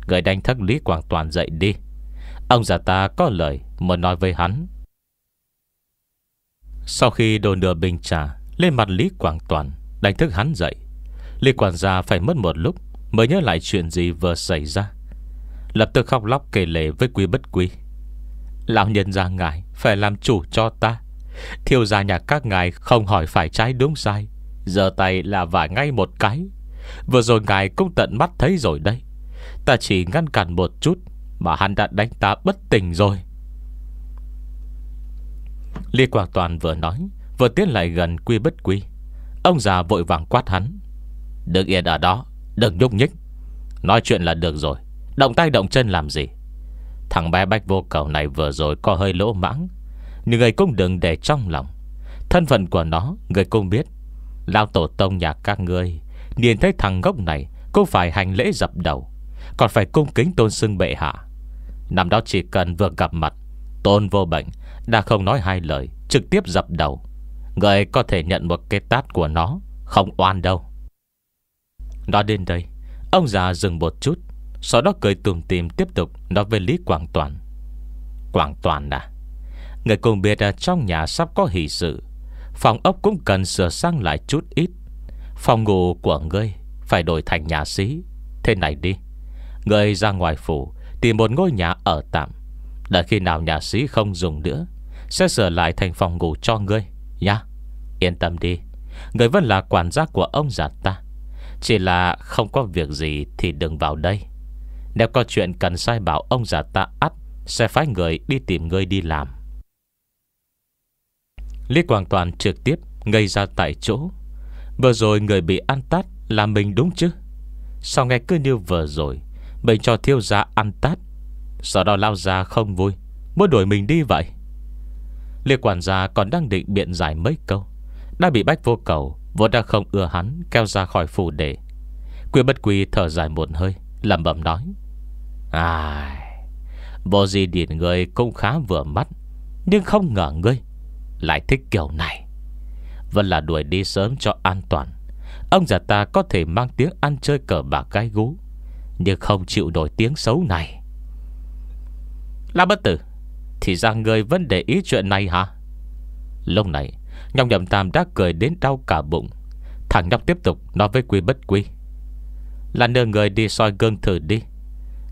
Người đánh thức Lý Quảng Toàn dậy đi Ông già ta có lời Muốn nói với hắn Sau khi đổ nửa bình trà Lên mặt Lý Quảng Toàn Đánh thức hắn dậy Lý Quảng gia phải mất một lúc Mới nhớ lại chuyện gì vừa xảy ra Lập tức khóc lóc kể lệ với quý bất quý Lão nhân ra ngài Phải làm chủ cho ta Thiêu gia nhà các ngài không hỏi phải trái đúng sai Giờ tay là vả ngay một cái Vừa rồi ngài cũng tận mắt thấy rồi đây Ta chỉ ngăn cản một chút Mà hắn đã đánh ta bất tỉnh rồi lê Quang Toàn vừa nói Vừa tiến lại gần quy bất quy Ông già vội vàng quát hắn Đừng yên ở đó Đừng nhúc nhích Nói chuyện là được rồi Động tay động chân làm gì Thằng bé bách vô cầu này vừa rồi có hơi lỗ mãng Người cũng đừng để trong lòng Thân phận của nó Người cũng biết Lao tổ tông nhà các ngươi Nhìn thấy thằng gốc này Cũng phải hành lễ dập đầu Còn phải cung kính tôn xưng bệ hạ Năm đó chỉ cần vừa gặp mặt Tôn vô bệnh Đã không nói hai lời Trực tiếp dập đầu Người có thể nhận một cái tát của nó Không oan đâu Nói đến đây Ông già dừng một chút Sau đó cười tùm tìm tiếp tục Nói về Lý Quảng Toàn Quảng Toàn à Người cùng biệt biết trong nhà sắp có hỷ sự Phòng ốc cũng cần sửa sang lại chút ít Phòng ngủ của ngươi Phải đổi thành nhà sĩ Thế này đi Ngươi ra ngoài phủ Tìm một ngôi nhà ở tạm Đợi khi nào nhà sĩ không dùng nữa Sẽ sửa lại thành phòng ngủ cho ngươi nha Yên tâm đi Người vẫn là quản gia của ông già ta Chỉ là không có việc gì thì đừng vào đây Nếu có chuyện cần sai bảo ông già ta ắt Sẽ phái người đi tìm ngươi đi làm Lý Quảng Toàn trực tiếp ngây ra tại chỗ Vừa rồi người bị ăn tát là mình đúng chứ Sao nghe cứ như vừa rồi Mình cho thiêu ra ăn tát Sau đó lao ra không vui Muốn đuổi mình đi vậy lê quản gia còn đang định biện giải mấy câu Đã bị bách vô cầu Vốn đã không ưa hắn Kéo ra khỏi phủ đệ Quy bất quy thở dài một hơi lẩm bẩm nói Ai Bộ gì điển người cũng khá vừa mắt Nhưng không ngờ ngươi lại thích kiểu này Vẫn là đuổi đi sớm cho an toàn Ông già ta có thể mang tiếng ăn chơi cờ bạc gái gú Nhưng không chịu đổi tiếng xấu này La bất tử Thì ra người vẫn để ý chuyện này hả Lúc này Nhong nhầm tam đã cười đến đau cả bụng Thằng nhóc tiếp tục nói với quy bất quy Là nửa người đi soi gương thử đi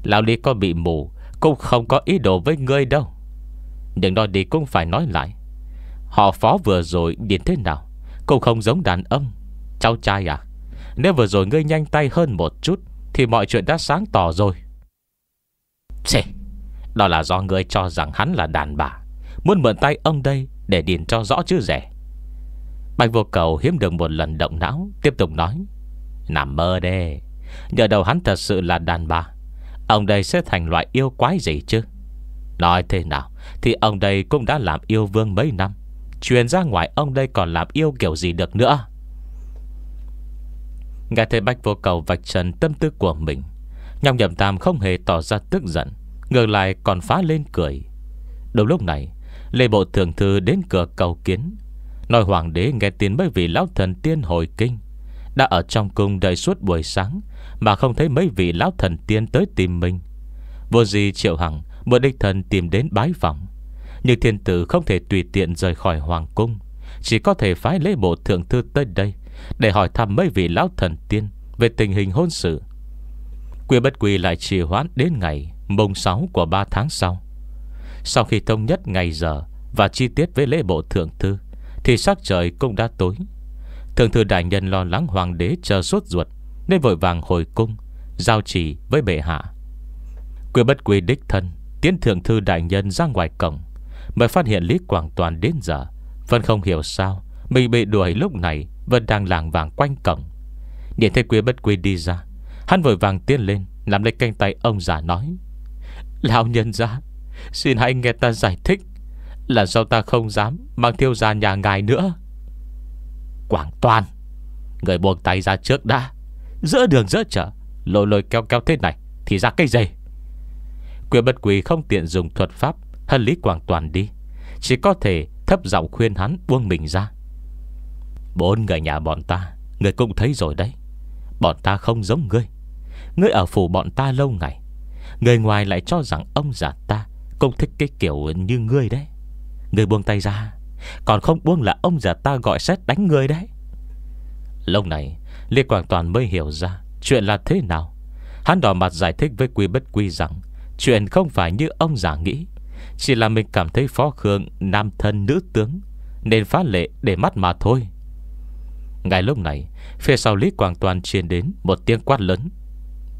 Lão Lý có bị mù Cũng không có ý đồ với ngươi đâu Nhưng nói đi cũng phải nói lại Họ phó vừa rồi điền thế nào Cũng không giống đàn ông Cháu trai à Nếu vừa rồi ngươi nhanh tay hơn một chút Thì mọi chuyện đã sáng tỏ rồi Chê Đó là do ngươi cho rằng hắn là đàn bà Muốn mượn tay ông đây Để điền cho rõ chứ rẻ Bạch vô cầu hiếm được một lần động não Tiếp tục nói Nằm mơ đê Nhờ đầu hắn thật sự là đàn bà Ông đây sẽ thành loại yêu quái gì chứ Nói thế nào Thì ông đây cũng đã làm yêu vương mấy năm Truyền ra ngoài ông đây còn làm yêu kiểu gì được nữa Nghe thấy Bách vô cầu vạch trần tâm tư của mình Nhọc nhậm tam không hề tỏ ra tức giận Ngược lại còn phá lên cười đầu lúc này Lê Bộ thượng Thư đến cửa cầu kiến Nói hoàng đế nghe tin mấy vị lão thần tiên hồi kinh Đã ở trong cung đợi suốt buổi sáng Mà không thấy mấy vị lão thần tiên tới tìm mình Vô gì Triệu Hằng Bộ đích thần tìm đến bái phòng nhưng thiên tử không thể tùy tiện rời khỏi hoàng cung Chỉ có thể phái lễ bộ thượng thư tới đây Để hỏi thăm mấy vị lão thần tiên Về tình hình hôn sự Quy bất quy lại trì hoãn đến ngày Mùng 6 của 3 tháng sau Sau khi thông nhất ngày giờ Và chi tiết với lễ bộ thượng thư Thì sắc trời cũng đã tối Thượng thư đại nhân lo lắng hoàng đế chờ sốt ruột Nên vội vàng hồi cung Giao trì với bệ hạ Quy bất quy đích thân Tiến thượng thư đại nhân ra ngoài cổng Mới phát hiện Lý Quảng Toàn đến giờ Vẫn không hiểu sao Mình bị đuổi lúc này Vẫn đang làng vàng quanh cổng Nhìn thấy quý bất quý đi ra Hắn vội vàng tiến lên Làm lấy canh tay ông già nói Lão nhân ra Xin hãy nghe ta giải thích Là sao ta không dám Mang thiêu ra nhà ngài nữa Quảng Toàn Người buông tay ra trước đã Giữa đường giữa chợ Lôi lôi kéo kéo thế này Thì ra cây dây Quyền bất quỳ không tiện dùng thuật pháp Hân Lý Quảng Toàn đi Chỉ có thể thấp giọng khuyên hắn buông mình ra Bốn người nhà bọn ta Người cũng thấy rồi đấy Bọn ta không giống ngươi Ngươi ở phủ bọn ta lâu ngày Người ngoài lại cho rằng ông già ta Cũng thích cái kiểu như ngươi đấy Ngươi buông tay ra Còn không buông là ông già ta gọi xét đánh ngươi đấy Lâu này Lê Quảng Toàn mới hiểu ra Chuyện là thế nào Hắn đỏ mặt giải thích với Quy Bất Quy rằng Chuyện không phải như ông già nghĩ chỉ là mình cảm thấy Phó Khương Nam thân nữ tướng Nên phá lệ để mắt mà thôi Ngay lúc này Phía sau Lý Quảng Toàn truyền đến Một tiếng quát lớn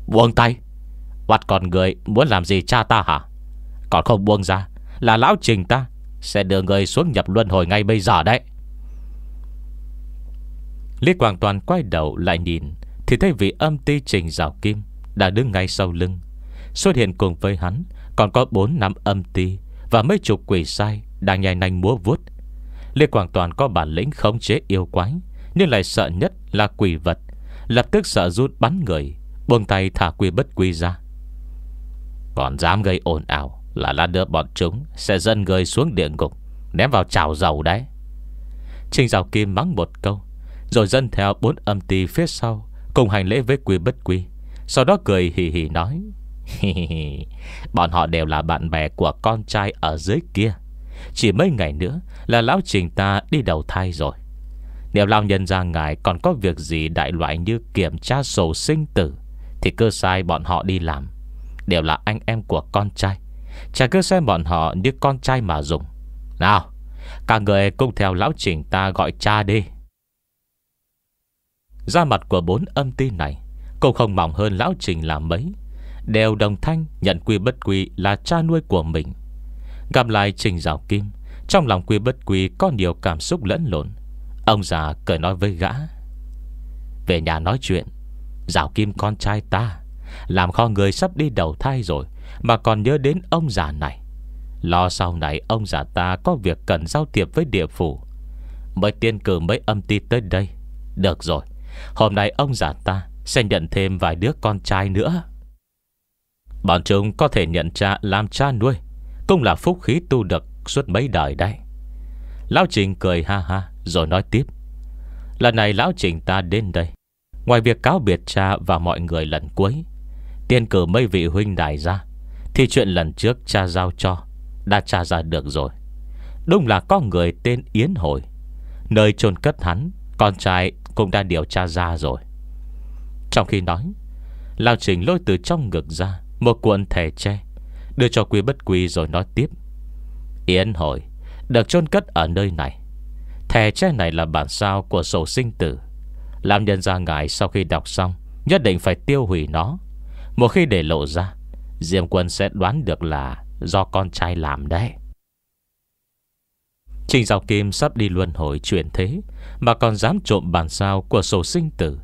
Buông tay Bắt còn người muốn làm gì cha ta hả Còn không buông ra Là lão trình ta Sẽ đưa người xuống nhập luân hồi ngay bây giờ đấy Lý Quảng Toàn quay đầu lại nhìn Thì thấy vị âm ti trình rào kim Đã đứng ngay sau lưng Xuất hiện cùng với hắn Còn có bốn năm âm ti và mấy chục quỷ sai Đang nhai nanh múa vuốt Lê Quảng Toàn có bản lĩnh khống chế yêu quái Nhưng lại sợ nhất là quỷ vật Lập tức sợ rút bắn người Buông tay thả quy bất quy ra Còn dám gây ồn ào Là lát nữa bọn chúng Sẽ dân người xuống địa ngục Ném vào chảo dầu đấy Trình rào Kim mắng một câu Rồi dân theo bốn âm ty phía sau Cùng hành lễ với quy bất quy Sau đó cười hì hì nói Bọn họ đều là bạn bè của con trai ở dưới kia Chỉ mấy ngày nữa là lão trình ta đi đầu thai rồi Nếu lão nhân ra ngài còn có việc gì đại loại như kiểm tra sổ sinh tử Thì cơ sai bọn họ đi làm Đều là anh em của con trai Chả cứ xem bọn họ như con trai mà dùng Nào Cả người cùng theo lão trình ta gọi cha đi ra mặt của bốn âm ti này Cũng không mỏng hơn lão trình là mấy Đều đồng thanh nhận Quy Bất Quy là cha nuôi của mình Gặp lại Trình Giảo Kim Trong lòng Quy Bất Quy có nhiều cảm xúc lẫn lộn Ông già cười nói với gã Về nhà nói chuyện Giảo Kim con trai ta Làm kho người sắp đi đầu thai rồi Mà còn nhớ đến ông già này Lo sau này ông già ta có việc cần giao thiệp với địa phủ Mới tiên cử mấy âm ti tới đây Được rồi Hôm nay ông già ta sẽ nhận thêm vài đứa con trai nữa Bọn chúng có thể nhận cha làm cha nuôi Cũng là phúc khí tu được suốt mấy đời đây Lão Trình cười ha ha Rồi nói tiếp Lần này Lão Trình ta đến đây Ngoài việc cáo biệt cha và mọi người lần cuối Tiên cử mấy vị huynh đài ra Thì chuyện lần trước cha giao cho Đã tra ra được rồi Đúng là có người tên Yến Hồi Nơi chôn cất hắn Con trai cũng đã điều tra ra rồi Trong khi nói Lão Trình lôi từ trong ngực ra một cuộn thẻ tre Đưa cho quý bất quý rồi nói tiếp Yến hội Được chôn cất ở nơi này Thẻ tre này là bản sao của sổ sinh tử Làm nhân ra ngài sau khi đọc xong Nhất định phải tiêu hủy nó Một khi để lộ ra Diệm quân sẽ đoán được là Do con trai làm đấy Trình Giáo Kim sắp đi luân hồi chuyển thế Mà còn dám trộm bản sao của sổ sinh tử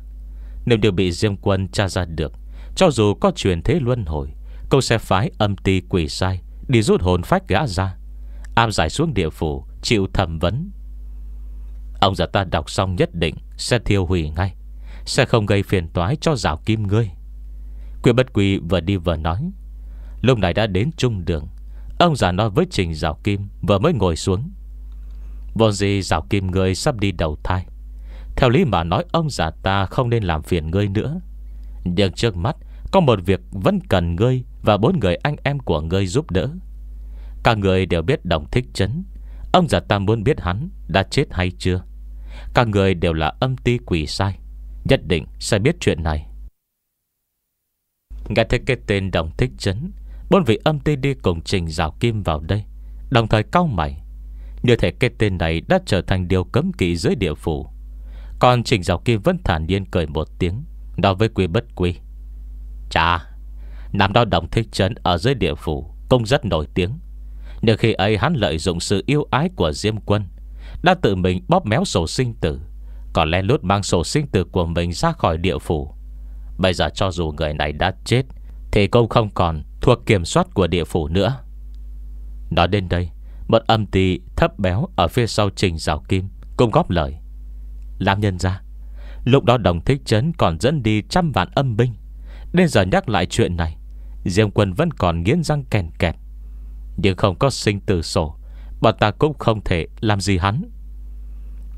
Nếu điều bị Diêm Quân tra ra được cho dù có truyền thế luân hồi Câu sẽ phái âm ti quỷ sai Đi rút hồn phách gã ra Am giải xuống địa phủ Chịu thẩm vấn Ông già ta đọc xong nhất định Sẽ thiêu hủy ngay Sẽ không gây phiền toái cho rào kim ngươi Quyên bất quỳ vừa đi vừa nói Lúc này đã đến trung đường Ông già nói với Trình Giảo Kim Vừa mới ngồi xuống Vô gì Giảo Kim ngươi sắp đi đầu thai Theo lý mà nói ông già ta không nên làm phiền ngươi nữa nhưng trước mắt Có một việc vẫn cần ngươi Và bốn người anh em của ngươi giúp đỡ Các người đều biết đồng thích chấn Ông già ta muốn biết hắn Đã chết hay chưa Các người đều là âm ti quỷ sai Nhất định sẽ biết chuyện này Nghe thấy cái tên đồng thích chấn Bốn vị âm ti đi cùng trình rào kim vào đây Đồng thời cao mày Như thể cái tên này đã trở thành điều cấm kỵ dưới địa phủ Còn trình rào kim vẫn thản nhiên cười một tiếng Nói với quy bất quy Chà Nam đao đồng thích trấn ở dưới địa phủ Cũng rất nổi tiếng Nhưng khi ấy hắn lợi dụng sự yêu ái của Diêm Quân Đã tự mình bóp méo sổ sinh tử Còn len lút mang sổ sinh tử của mình ra khỏi địa phủ Bây giờ cho dù người này đã chết Thì cũng không còn thuộc kiểm soát của địa phủ nữa Nói đến đây Một âm tì thấp béo ở phía sau trình rào kim Cũng góp lời Làm nhân ra Lúc đó đồng thích chấn còn dẫn đi trăm vạn âm binh Đến giờ nhắc lại chuyện này Diêm quân vẫn còn nghiến răng kèn kẹt Nhưng không có sinh tử sổ Bọn ta cũng không thể làm gì hắn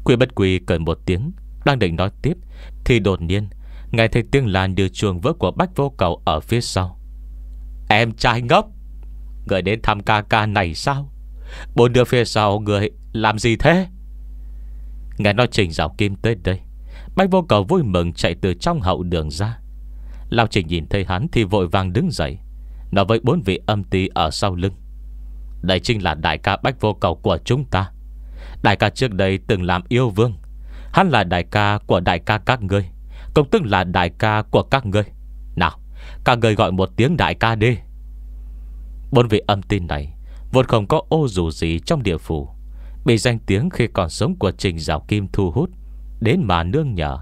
Quy bất quy cười một tiếng Đang định nói tiếp Thì đột nhiên Ngài thấy tiếng là như chuồng vỡ của bách vô cầu ở phía sau Em trai ngốc Người đến thăm ca ca này sao Bốn đứa phía sau người làm gì thế Ngài nói trình dạo kim tới đây Bách vô cầu vui mừng chạy từ trong hậu đường ra Lão trình nhìn thấy hắn thì vội vàng đứng dậy Nói với bốn vị âm ty ở sau lưng Đây chính là đại ca bách vô cầu của chúng ta Đại ca trước đây từng làm yêu vương Hắn là đại ca của đại ca các ngươi Công tức là đại ca của các ngươi Nào Các ngươi gọi một tiếng đại ca đi Bốn vị âm tin này Vốn không có ô dù gì trong địa phủ Bị danh tiếng khi còn sống của trình giáo kim thu hút Đến mà nương nhờ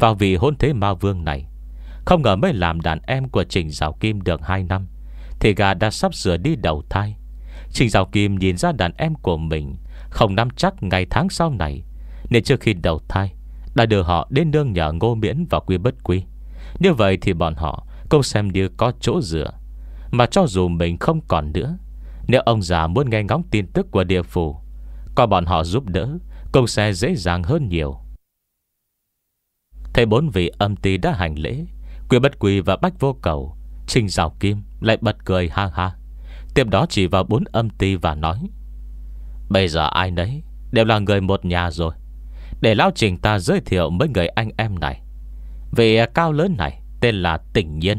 Vào vị hôn thế ma vương này Không ngờ mới làm đàn em của Trình Giáo Kim được 2 năm Thì gà đã sắp sửa đi đầu thai Trình Giáo Kim nhìn ra đàn em của mình Không nắm chắc ngày tháng sau này Nên trước khi đầu thai Đã đưa họ đến nương nhờ Ngô Miễn và Quy Bất Quy Như vậy thì bọn họ Cũng xem như có chỗ dựa Mà cho dù mình không còn nữa Nếu ông già muốn nghe ngóng tin tức của địa phủ Có bọn họ giúp đỡ Công xe dễ dàng hơn nhiều Thấy bốn vị âm ty đã hành lễ Quy bất quy và bách vô cầu Trình rào kim lại bật cười ha ha Tiếp đó chỉ vào bốn âm ty và nói Bây giờ ai nấy Đều là người một nhà rồi Để lão trình ta giới thiệu mấy người anh em này Vị cao lớn này Tên là Tỉnh Nhiên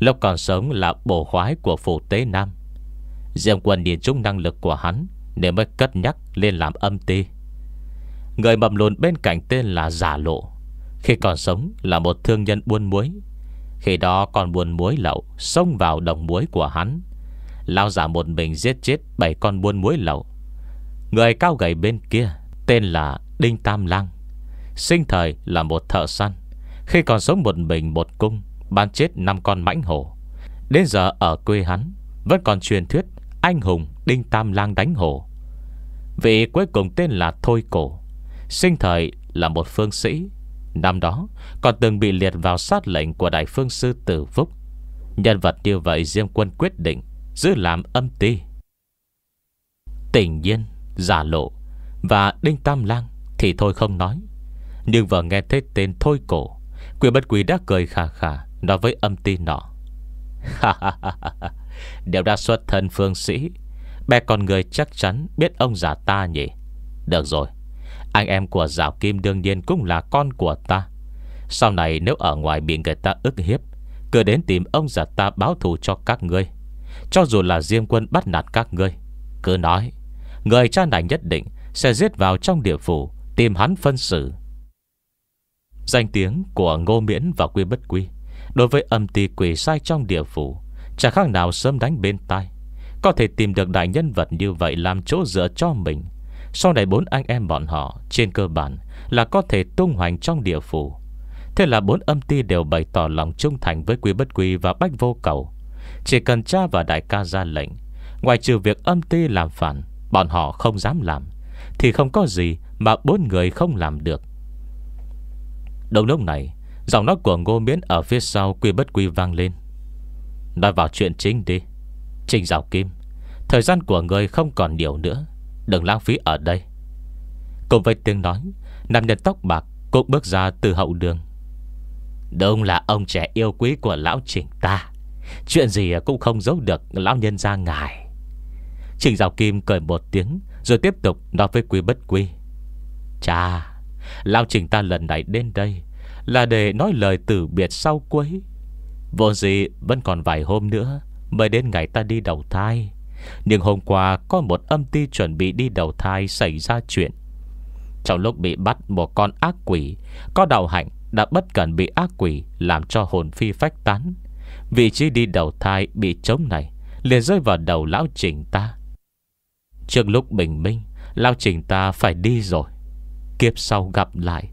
Lúc còn sống là bổ khoái của phủ Tế Nam Diệm quân nhìn chung năng lực của hắn Để mới cất nhắc lên làm âm ty Người mầm lùn bên cạnh tên là Giả Lộ khi còn sống là một thương nhân buôn muối Khi đó còn buôn muối lậu Xông vào đồng muối của hắn Lao giả một mình giết chết Bảy con buôn muối lậu Người cao gầy bên kia Tên là Đinh Tam Lang Sinh thời là một thợ săn Khi còn sống một mình một cung Ban chết năm con mãnh hổ Đến giờ ở quê hắn Vẫn còn truyền thuyết Anh hùng Đinh Tam Lang đánh hổ Vị cuối cùng tên là Thôi Cổ Sinh thời là một phương sĩ Năm đó còn từng bị liệt vào sát lệnh của Đại Phương Sư Tử Phúc Nhân vật như vậy Diêm Quân quyết định Giữ làm âm ti tình nhiên Giả lộ Và Đinh Tam Lang Thì thôi không nói Nhưng vừa nghe thấy tên Thôi Cổ Quỷ bất quỷ đã cười khà khà Nói với âm ti nọ Đều đã xuất thân phương sĩ Bè con người chắc chắn biết ông già ta nhỉ Được rồi anh em của Giảo Kim đương nhiên cũng là con của ta Sau này nếu ở ngoài bị người ta ức hiếp Cứ đến tìm ông già ta báo thù cho các ngươi Cho dù là riêng quân bắt nạt các ngươi Cứ nói Người cha này nhất định sẽ giết vào trong địa phủ Tìm hắn phân xử Danh tiếng của Ngô Miễn và Quy Bất Quy Đối với âm ti quỷ sai trong địa phủ Chả khác nào sớm đánh bên tai Có thể tìm được đại nhân vật như vậy Làm chỗ dựa cho mình sau này bốn anh em bọn họ Trên cơ bản là có thể tung hoành trong địa phủ Thế là bốn âm ti đều bày tỏ lòng trung thành Với quý bất quý và bách vô cầu Chỉ cần cha và đại ca ra lệnh Ngoài trừ việc âm ti làm phản Bọn họ không dám làm Thì không có gì mà bốn người không làm được Đồng lúc này Giọng nói của Ngô Miễn ở phía sau Quy bất quy vang lên Nói vào chuyện chính đi Trình rào Kim Thời gian của người không còn nhiều nữa Đừng lãng phí ở đây Cùng với tiếng nói Nam nhân tóc bạc cũng bước ra từ hậu đường Đúng là ông trẻ yêu quý của lão trình ta Chuyện gì cũng không giấu được lão nhân ra ngài Trình Giáo Kim cười một tiếng Rồi tiếp tục nói với Quý Bất Quý Cha, Lão trình ta lần này đến đây Là để nói lời từ biệt sau cuối Vô gì vẫn còn vài hôm nữa Mới đến ngày ta đi đầu thai nhưng hôm qua có một âm ty chuẩn bị đi đầu thai xảy ra chuyện Trong lúc bị bắt một con ác quỷ Có đạo hạnh đã bất cẩn bị ác quỷ Làm cho hồn phi phách tán Vị trí đi đầu thai bị trống này Liền rơi vào đầu lão trình ta Trước lúc bình minh Lão trình ta phải đi rồi Kiếp sau gặp lại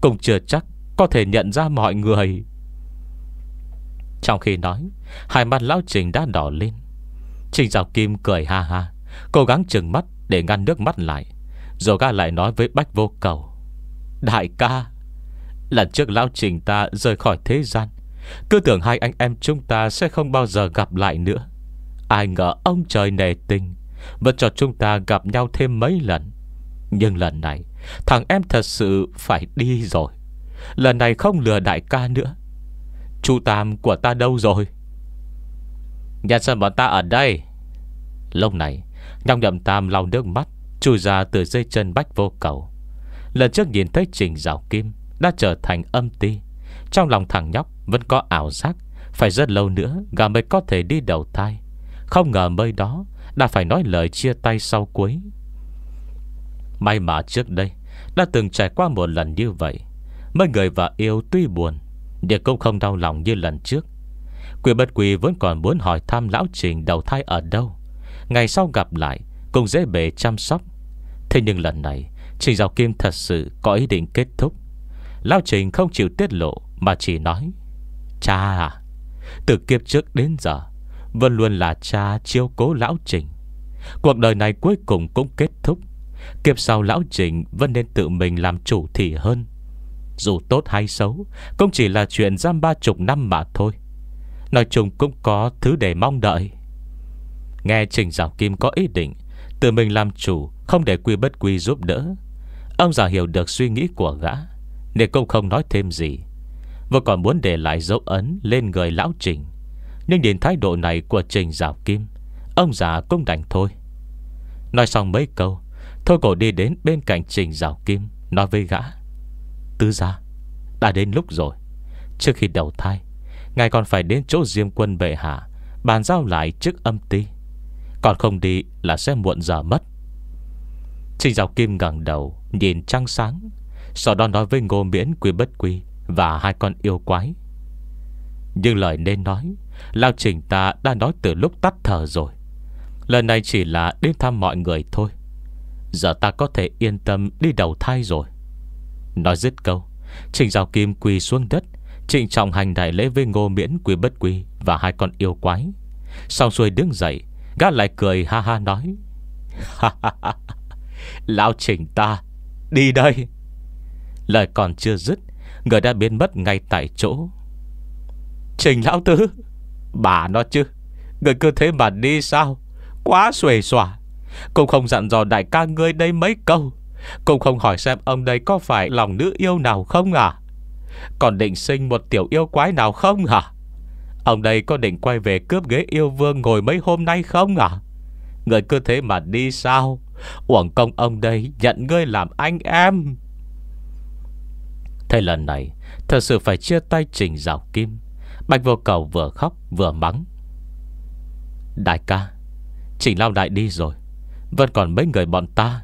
Cũng chưa chắc có thể nhận ra mọi người Trong khi nói Hai mắt lão trình đã đỏ lên Trình Giảo Kim cười ha ha Cố gắng trừng mắt để ngăn nước mắt lại Rồi ca lại nói với Bách Vô Cầu Đại ca Lần trước lão trình ta rời khỏi thế gian Cứ tưởng hai anh em chúng ta Sẽ không bao giờ gặp lại nữa Ai ngờ ông trời nề tình Vẫn cho chúng ta gặp nhau thêm mấy lần Nhưng lần này Thằng em thật sự phải đi rồi Lần này không lừa đại ca nữa Chú Tam của ta đâu rồi Nhà sân bọn ta ở đây Lúc này Nhong nhậm tam lau nước mắt Chui ra từ dây chân bách vô cầu Lần trước nhìn thấy trình rào kim Đã trở thành âm ti Trong lòng thằng nhóc vẫn có ảo giác Phải rất lâu nữa gà mới có thể đi đầu thai Không ngờ mây đó Đã phải nói lời chia tay sau cuối May mà trước đây Đã từng trải qua một lần như vậy Mấy người và yêu tuy buồn để cũng không đau lòng như lần trước Quy bất quy vẫn còn muốn hỏi thăm lão trình đầu thai ở đâu Ngày sau gặp lại Cũng dễ bề chăm sóc Thế nhưng lần này Trình Giáo Kim thật sự có ý định kết thúc Lão Trình không chịu tiết lộ Mà chỉ nói Cha à Từ kiếp trước đến giờ Vẫn luôn là cha chiêu cố Lão Trình Cuộc đời này cuối cùng cũng kết thúc Kiếp sau Lão Trình Vẫn nên tự mình làm chủ thì hơn Dù tốt hay xấu Cũng chỉ là chuyện giam ba chục năm mà thôi Nói chung cũng có thứ để mong đợi Nghe Trình Giảo Kim có ý định Tự mình làm chủ Không để quy bất quy giúp đỡ Ông già hiểu được suy nghĩ của gã Nên cũng không nói thêm gì Và còn muốn để lại dấu ấn Lên người lão Trình Nhưng nhìn thái độ này của Trình Giảo Kim Ông già cũng đành thôi Nói xong mấy câu Thôi cổ đi đến bên cạnh Trình Giảo Kim Nói với gã Tứ gia, Đã đến lúc rồi Trước khi đầu thai Ngài còn phải đến chỗ Diêm quân bệ hạ Bàn giao lại chức âm ti Còn không đi là sẽ muộn giờ mất Trình Giáo Kim ngẳng đầu Nhìn trăng sáng Sau đó nói với Ngô Miễn Quy Bất Quy Và hai con yêu quái Nhưng lời nên nói Lao Trình ta đã nói từ lúc tắt thở rồi Lần này chỉ là đến thăm mọi người thôi Giờ ta có thể yên tâm đi đầu thai rồi Nói dứt câu Trình Giáo Kim quỳ xuống đất Trịnh trọng hành đại lễ với ngô miễn quy bất quy Và hai con yêu quái Xong xuôi đứng dậy Gã lại cười ha ha nói Lão trình ta Đi đây Lời còn chưa dứt Người đã biến mất ngay tại chỗ Trình lão tứ Bà nó chứ Người cứ thế mà đi sao Quá xuề xòa Cũng không dặn dò đại ca ngươi đây mấy câu Cũng không hỏi xem ông đây có phải lòng nữ yêu nào không à còn định sinh một tiểu yêu quái nào không hả Ông đây có định quay về cướp ghế yêu vương ngồi mấy hôm nay không à Người cứ thế mà đi sao Uổng công ông đây nhận ngươi làm anh em Thế lần này Thật sự phải chia tay trình rào kim Bạch vô cầu vừa khóc vừa mắng Đại ca Trình lao đại đi rồi Vẫn còn mấy người bọn ta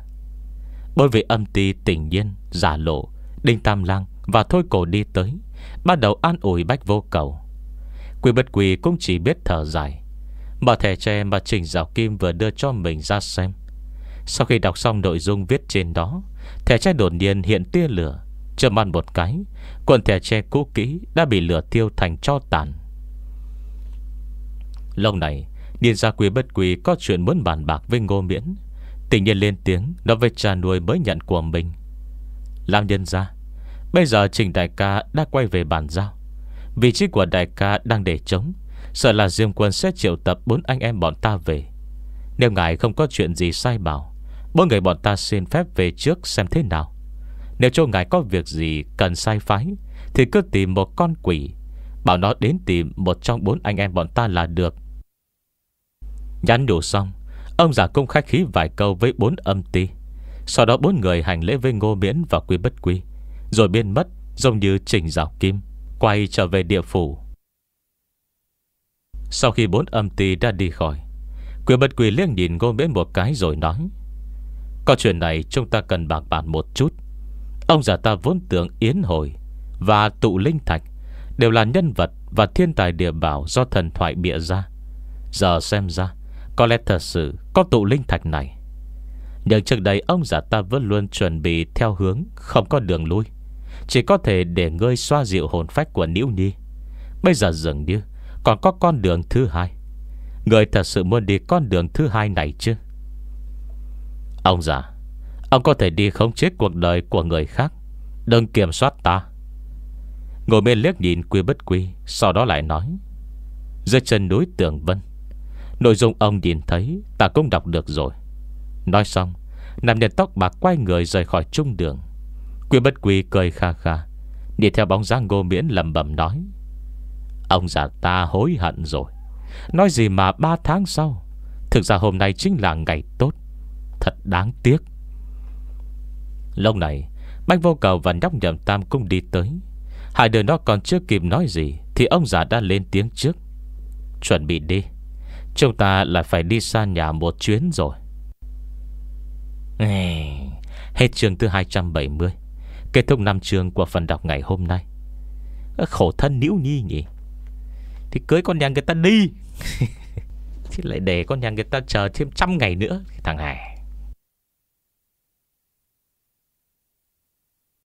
bởi vì âm ti tình nhiên Giả lộ Đinh Tam Lang và thôi cổ đi tới Bắt đầu an ủi bách vô cầu Quỷ bất quỷ cũng chỉ biết thở dài Mở thẻ tre mà Trình Giáo Kim vừa đưa cho mình ra xem Sau khi đọc xong nội dung viết trên đó Thẻ tre đột nhiên hiện tia lửa Châm ăn một cái Quần thẻ tre cũ kỹ đã bị lửa thiêu thành cho tàn Lâu này điền gia quý bất quý có chuyện muốn bàn bạc với Ngô Miễn Tình nhiên lên tiếng Nói với cha nuôi mới nhận của mình Làm nhân gia Bây giờ trình đại ca đã quay về bàn giao Vị trí của đại ca đang để trống Sợ là Diêm Quân sẽ triệu tập Bốn anh em bọn ta về Nếu ngài không có chuyện gì sai bảo Bốn người bọn ta xin phép về trước xem thế nào Nếu cho ngài có việc gì Cần sai phái Thì cứ tìm một con quỷ Bảo nó đến tìm một trong bốn anh em bọn ta là được Nhắn đủ xong Ông giả cung khách khí vài câu với bốn âm ti Sau đó bốn người hành lễ với Ngô Miễn và Quy Bất Quy rồi biến mất Giống như trình rào kim Quay trở về địa phủ Sau khi bốn âm ty đã đi khỏi Quỷ bật quỷ liếc nhìn ngô miễn một cái rồi nói Có chuyện này chúng ta cần bạc bàn một chút Ông già ta vốn tưởng Yến Hồi Và Tụ Linh Thạch Đều là nhân vật và thiên tài địa bảo Do thần thoại bịa ra Giờ xem ra Có lẽ thật sự có Tụ Linh Thạch này Nhưng trước đây ông già ta vẫn luôn chuẩn bị Theo hướng không có đường lui chỉ có thể để ngươi xoa dịu hồn phách của Nữ Nhi Bây giờ dường như Còn có con đường thứ hai Người thật sự muốn đi con đường thứ hai này chứ Ông già Ông có thể đi không chết cuộc đời của người khác Đừng kiểm soát ta Ngồi bên liếc nhìn quy bất quy Sau đó lại nói Dưới chân núi tường vân Nội dung ông nhìn thấy Ta cũng đọc được rồi Nói xong Nam nhân tóc bạc quay người rời khỏi trung đường quy bất quy cười kha kha Đi theo bóng dáng ngô miễn lầm bầm nói Ông già ta hối hận rồi Nói gì mà ba tháng sau Thực ra hôm nay chính là ngày tốt Thật đáng tiếc Lâu này Bách vô cầu và nhóc nhậm tam cũng đi tới Hai đứa nó còn chưa kịp nói gì Thì ông già đã lên tiếng trước Chuẩn bị đi Chúng ta lại phải đi xa nhà một chuyến rồi Hết chương thứ 270 Kết thúc năm chương của phần đọc ngày hôm nay Khổ thân nữ nhi nhỉ Thì cưới con nhà người ta đi Chứ lại để con nhà người ta chờ thêm trăm ngày nữa Thằng Hải